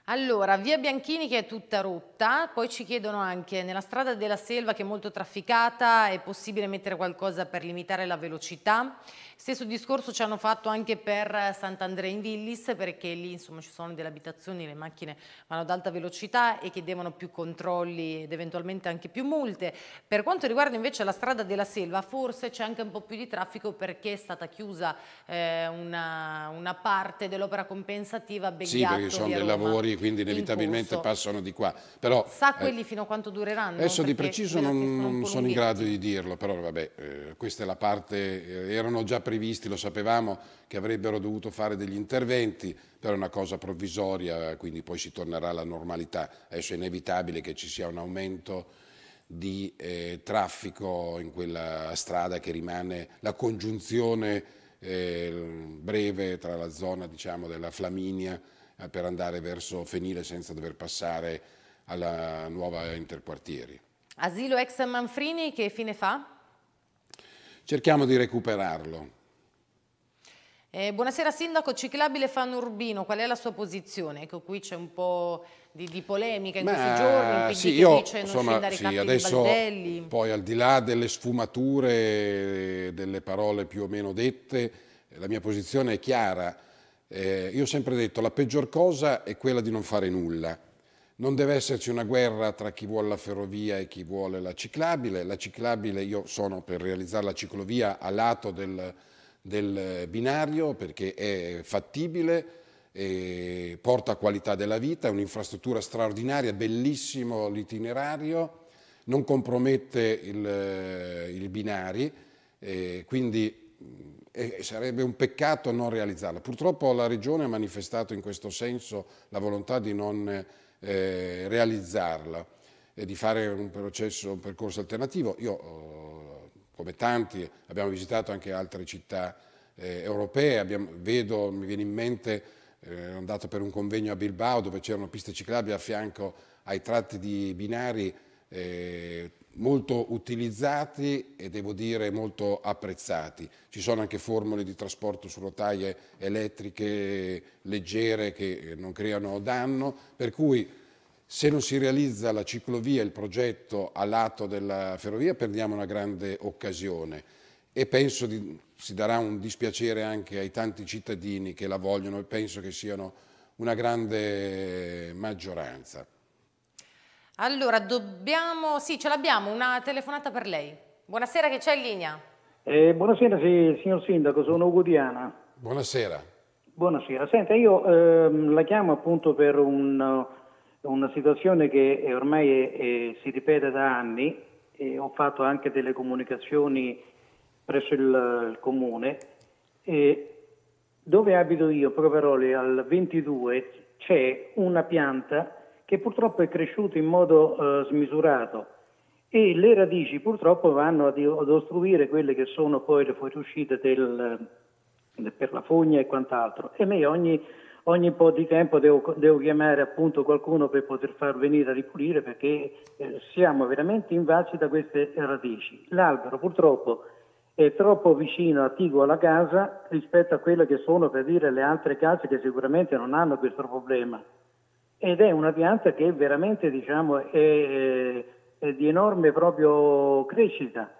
Allora, via Bianchini che è tutta rotta, poi ci chiedono anche nella strada della selva che è molto trafficata, è possibile mettere qualcosa per limitare la velocità? Stesso discorso ci hanno fatto anche per Sant'Andrea in Villis perché lì insomma, ci sono delle abitazioni, le macchine vanno ad alta velocità e chiedevano più controlli ed eventualmente anche più multe. Per quanto riguarda invece la strada della selva forse c'è anche un po' più di traffico perché è stata chiusa eh, una, una, parte dell'opera compensativa a Begliato. Sì, perché sono dei lavori lì, quindi inevitabilmente passano di qua. Però, Sa eh, quelli eh, fino a quanto dureranno? Adesso di preciso non, non sono in grado di dirlo, però vabbè, eh, questa è la parte, eh, erano già previsti, lo sapevamo, che avrebbero dovuto fare degli interventi, però è una cosa provvisoria, quindi poi si tornerà alla normalità. Adesso è inevitabile che ci sia un aumento di eh, traffico in quella strada che rimane la congiunzione eh, breve tra la zona diciamo, della Flaminia eh, per andare verso Fenile senza dover passare alla nuova Interquartieri. Asilo ex Manfrini, che fine fa? Cerchiamo di recuperarlo. Eh, buonasera Sindaco, ciclabile fan urbino, qual è la sua posizione? Ecco, qui c'è un po' di, di polemica in Ma, questi giorni, sì, io, dice insomma, non sì, adesso, Poi al di là delle sfumature, delle parole più o meno dette, la mia posizione è chiara eh, io ho sempre detto la peggior cosa è quella di non fare nulla. Non deve esserci una guerra tra chi vuole la ferrovia e chi vuole la ciclabile. La ciclabile, io sono per realizzare la ciclovia a lato del, del binario perché è fattibile, porta qualità della vita, è un'infrastruttura straordinaria, bellissimo l'itinerario, non compromette il, eh, il binari, eh, quindi e sarebbe un peccato non realizzarla. Purtroppo la Regione ha manifestato in questo senso la volontà di non eh, realizzarla e di fare un, processo, un percorso alternativo. Io, oh, come tanti, abbiamo visitato anche altre città eh, europee, abbiamo, vedo, mi viene in mente, ero eh, andato per un convegno a Bilbao dove c'erano piste ciclabili a fianco ai tratti di binari eh, molto utilizzati e devo dire molto apprezzati. Ci sono anche formule di trasporto su rotaie elettriche leggere che eh, non creano danno, per cui se non si realizza la ciclovia, il progetto a lato della ferrovia, perdiamo una grande occasione e penso di, si darà un dispiacere anche ai tanti cittadini che la vogliono e penso che siano una grande maggioranza. Allora, dobbiamo... Sì, ce l'abbiamo, una telefonata per lei. Buonasera, che c'è in linea? Eh, buonasera, sì, signor Sindaco, sono Ugo Diana. Buonasera. Buonasera. Senta, io ehm, la chiamo appunto per un, una situazione che ormai è, è, si ripete da anni. E ho fatto anche delle comunicazioni presso il, il comune. E dove abito io, parole, al 22, c'è una pianta che purtroppo è cresciuto in modo eh, smisurato e le radici purtroppo vanno ad, ad, ostruire quelle che sono poi le fuoriuscite del, eh, per la fogna e quant'altro. E me ogni, ogni po' di tempo devo, devo, chiamare appunto qualcuno per poter far venire a ripulire perché eh, siamo veramente invasi da queste radici. L'albero purtroppo è troppo vicino, attiguo alla casa rispetto a quelle che sono per dire le altre case che sicuramente non hanno questo problema ed è una pianta che veramente diciamo, è, è di enorme proprio crescita.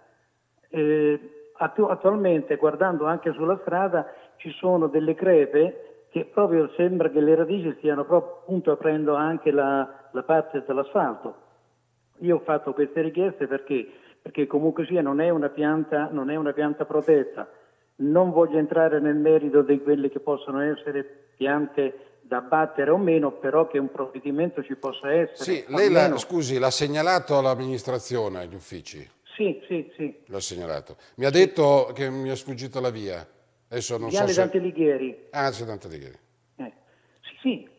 Eh, attualmente guardando anche sulla strada ci sono delle crepe che proprio sembra che le radici stiano proprio appunto aprendo anche la, la parte dell'asfalto. Io ho fatto queste richieste perché, perché comunque sia non è, pianta, non è, una pianta, protetta. Non voglio entrare nel merito di quelle che possono essere piante da battere o meno, però che un provvedimento ci possa essere. Sì, lei la, scusi, l'ha segnalato all'amministrazione, agli uffici? Sì, sì, sì. L'ha segnalato. Mi ha detto che mi è sfuggita la via. Adesso non Viale so se... Dante Ah, c'è Dante Lighieri. Eh. Sì, sì.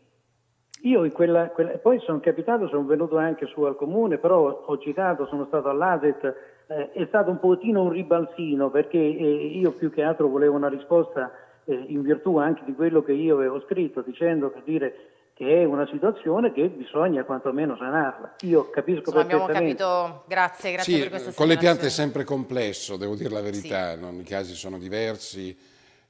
Io in quella, quella... Poi sono capitato, sono venuto anche su al comune, però ho citato, sono stato all'ASET. Eh, è stato un pochino un ribalsino perché eh, io più che altro volevo una risposta eh, in virtù anche di quello che io avevo scritto, dicendo per dire che è una situazione che bisogna quantomeno sanarla. Io capisco Insomma, Abbiamo capito, grazie, grazie sì, per questa Con le piante è sempre complesso, devo dire la verità, sì. non, i casi sono diversi,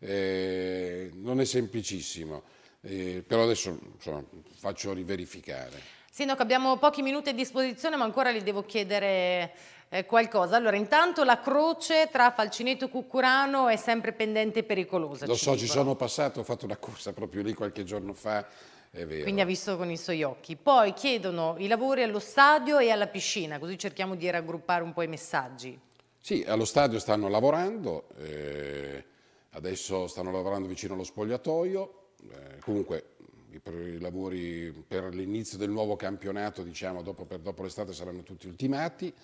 eh, non è semplicissimo, eh, però adesso insomma, faccio riverificare. Sindaco, abbiamo pochi minuti a disposizione, ma ancora gli devo chiedere eh, qualcosa. Allora, intanto la croce tra Falcinetto e Cucurano è sempre pendente e pericolosa. Lo ci so, dicono. ci sono passato, ho fatto una corsa proprio lì qualche giorno fa. Quindi ha visto con i suoi occhi. Poi chiedono i lavori allo stadio e alla piscina, così cerchiamo di raggruppare un po' i messaggi. Sì, allo stadio stanno lavorando, eh, adesso stanno lavorando vicino allo spogliatoio, eh, comunque i, i, lavori per l'inizio del nuovo campionato, diciamo, dopo, per, dopo l'estate saranno tutti ultimati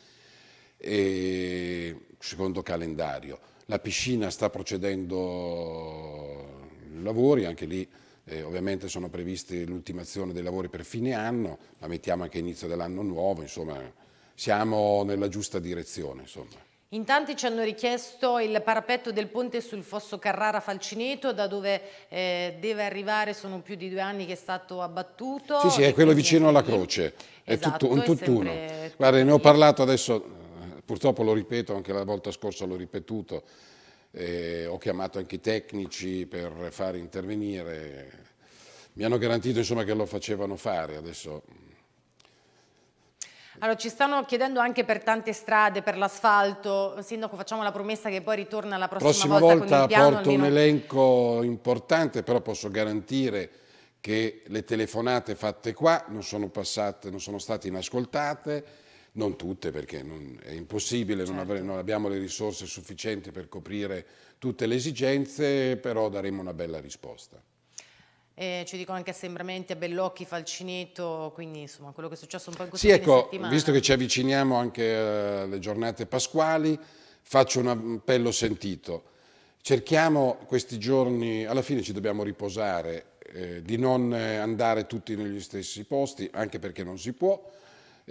e secondo calendario. La piscina sta procedendo i lavori, anche lì eh, ovviamente sono previste l'ultimazione dei lavori per fine anno, la mettiamo anche inizio dell'anno nuovo, insomma siamo nella giusta direzione. Insomma. In tanti ci hanno richiesto il parapetto del ponte sul Fosso Carrara-Falcineto, da dove eh, deve arrivare, sono più di due anni che è stato abbattuto. Sì, sì, è quello vicino alla croce, esatto, è tutto, esatto, un tutt'uno. Guarda, ne ho parlato adesso, Purtroppo lo ripeto, anche la volta scorsa l'ho ripetuto, eh, ho chiamato anche i tecnici per far intervenire, mi hanno garantito insomma, che lo facevano fare, adesso allora, ci stanno chiedendo anche per tante strade, per l'asfalto. Sindaco, facciamo la promessa che poi ritorna la prossima, prossima volta. La prossima volta porto almeno... un elenco importante, però posso garantire che le telefonate fatte qua non sono, passate, non sono state inascoltate non tutte perché non, è impossibile, certo. non, avre, non, abbiamo le risorse sufficienti per coprire tutte le esigenze, però daremo una bella risposta. Eh, ci dicono anche assembramenti a Bellocchi, Falcinetto, quindi insomma quello che è successo un po' in queste sì, ecco, settimane. Visto che ci avviciniamo anche eh, alle giornate pasquali, faccio un appello sentito. Cerchiamo questi giorni, alla fine ci dobbiamo riposare, eh, di non andare tutti negli stessi posti, anche perché non si può,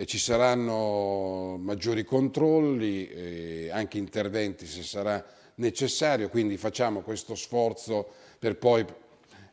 ci saranno maggiori controlli, anche interventi se sarà necessario, quindi facciamo questo sforzo per poi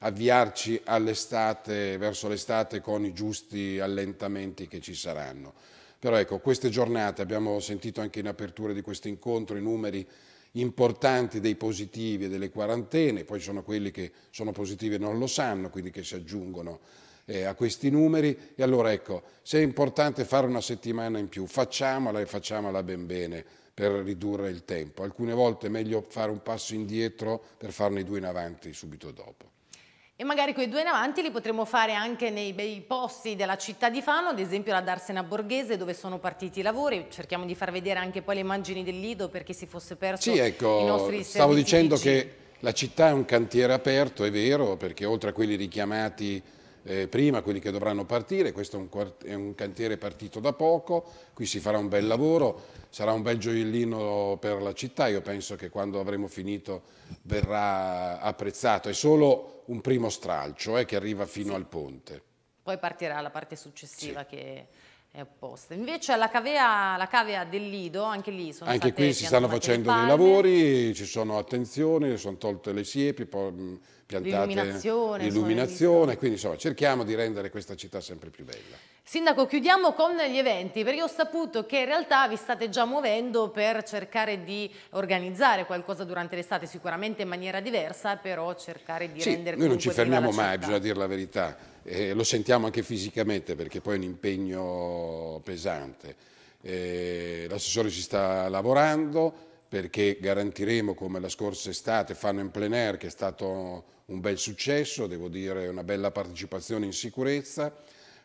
avviarci all'estate, verso l'estate con i giusti allentamenti che ci saranno. Però ecco, queste giornate, abbiamo sentito anche in apertura di questo incontro i numeri importanti dei positivi e delle quarantene, poi ci sono quelli che sono positivi e non lo sanno, quindi che si aggiungono eh, a questi numeri e allora ecco, se è importante fare una settimana in più, facciamola e facciamola ben bene per ridurre il tempo. Alcune volte è meglio fare un passo indietro per farne due in avanti subito dopo. E magari quei due in avanti li potremo fare anche nei bei posti della città di Fano, ad esempio la Darsena Borghese dove sono partiti i lavori. Cerchiamo di far vedere anche poi le immagini del Lido perché si fosse perso sì, ecco, i nostri stavo dicendo che la città è un cantiere aperto, è vero, perché oltre a quelli richiamati eh, prima, quelli che dovranno partire, questo è un, è un, cantiere partito da poco, qui si farà un bel lavoro, sarà un bel gioiellino per la città, io penso che quando avremo finito verrà apprezzato, è solo un primo stralcio eh, che arriva fino sì. al ponte. Poi partirà la parte successiva sì. che è opposta. Invece alla cavea, la cavea del Lido, anche lì sono Anche qui si stanno facendo dei lavori, ci sono attenzioni, sono tolte le siepi, poi mm, piantate l'illuminazione, quindi insomma cerchiamo di rendere questa città sempre più bella. Sindaco, chiudiamo con gli eventi, perché ho saputo che in realtà vi state già muovendo per cercare di organizzare qualcosa durante l'estate, sicuramente in maniera diversa, però cercare di sì, rendere noi non ci fermiamo mai, bisogna dire la verità eh, lo sentiamo anche fisicamente perché poi è un impegno pesante. Eh, L'assessore ci sta lavorando perché garantiremo come la scorsa estate fanno in plein air che è stato un bel successo, devo dire una bella partecipazione in sicurezza,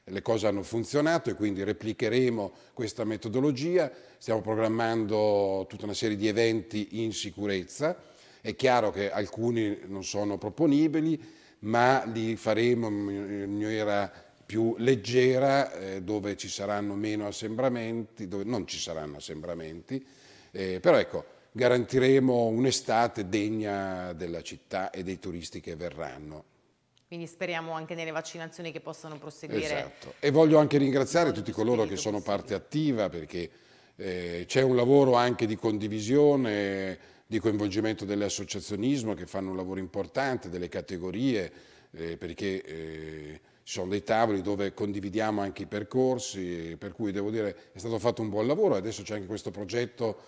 le cose hanno funzionato e quindi replicheremo questa metodologia, stiamo programmando tutta una serie di eventi in sicurezza, è chiaro che alcuni non sono proponibili, ma li faremo in maniera più leggera, eh, dove ci saranno meno assembramenti, dove non ci saranno assembramenti, eh, però ecco, garantiremo un'estate degna della città e dei turisti che verranno. Quindi speriamo anche nelle vaccinazioni che possano proseguire. Esatto. E voglio anche ringraziare tutti coloro che sono parte attiva perché eh, c'è un lavoro anche di condivisione di coinvolgimento dell'associazionismo che fanno un lavoro importante, delle categorie, eh, perché eh, sono dei tavoli dove condividiamo anche i percorsi, eh, per cui devo dire è stato fatto un buon lavoro. Adesso c'è anche questo progetto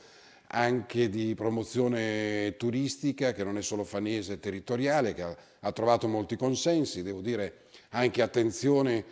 anche di promozione turistica che non è solo fanese e territoriale, che ha, ha trovato molti consensi, devo dire anche attenzione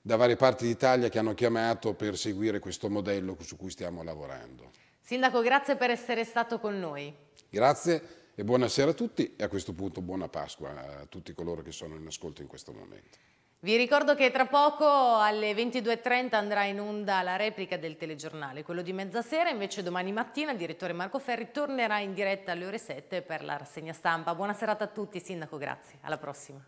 da varie parti d'Italia che hanno chiamato per seguire questo modello su cui stiamo lavorando. Sindaco, grazie per essere stato con noi. Grazie e buonasera a tutti e a questo punto buona Pasqua a tutti coloro che sono in ascolto in questo momento. Vi ricordo che tra poco alle 22.30 andrà in onda la replica del telegiornale, quello di mezzasera, invece domani mattina il direttore Marco Ferri tornerà in diretta alle ore 7 per la rassegna stampa. Buona serata a tutti, Sindaco, grazie, alla prossima.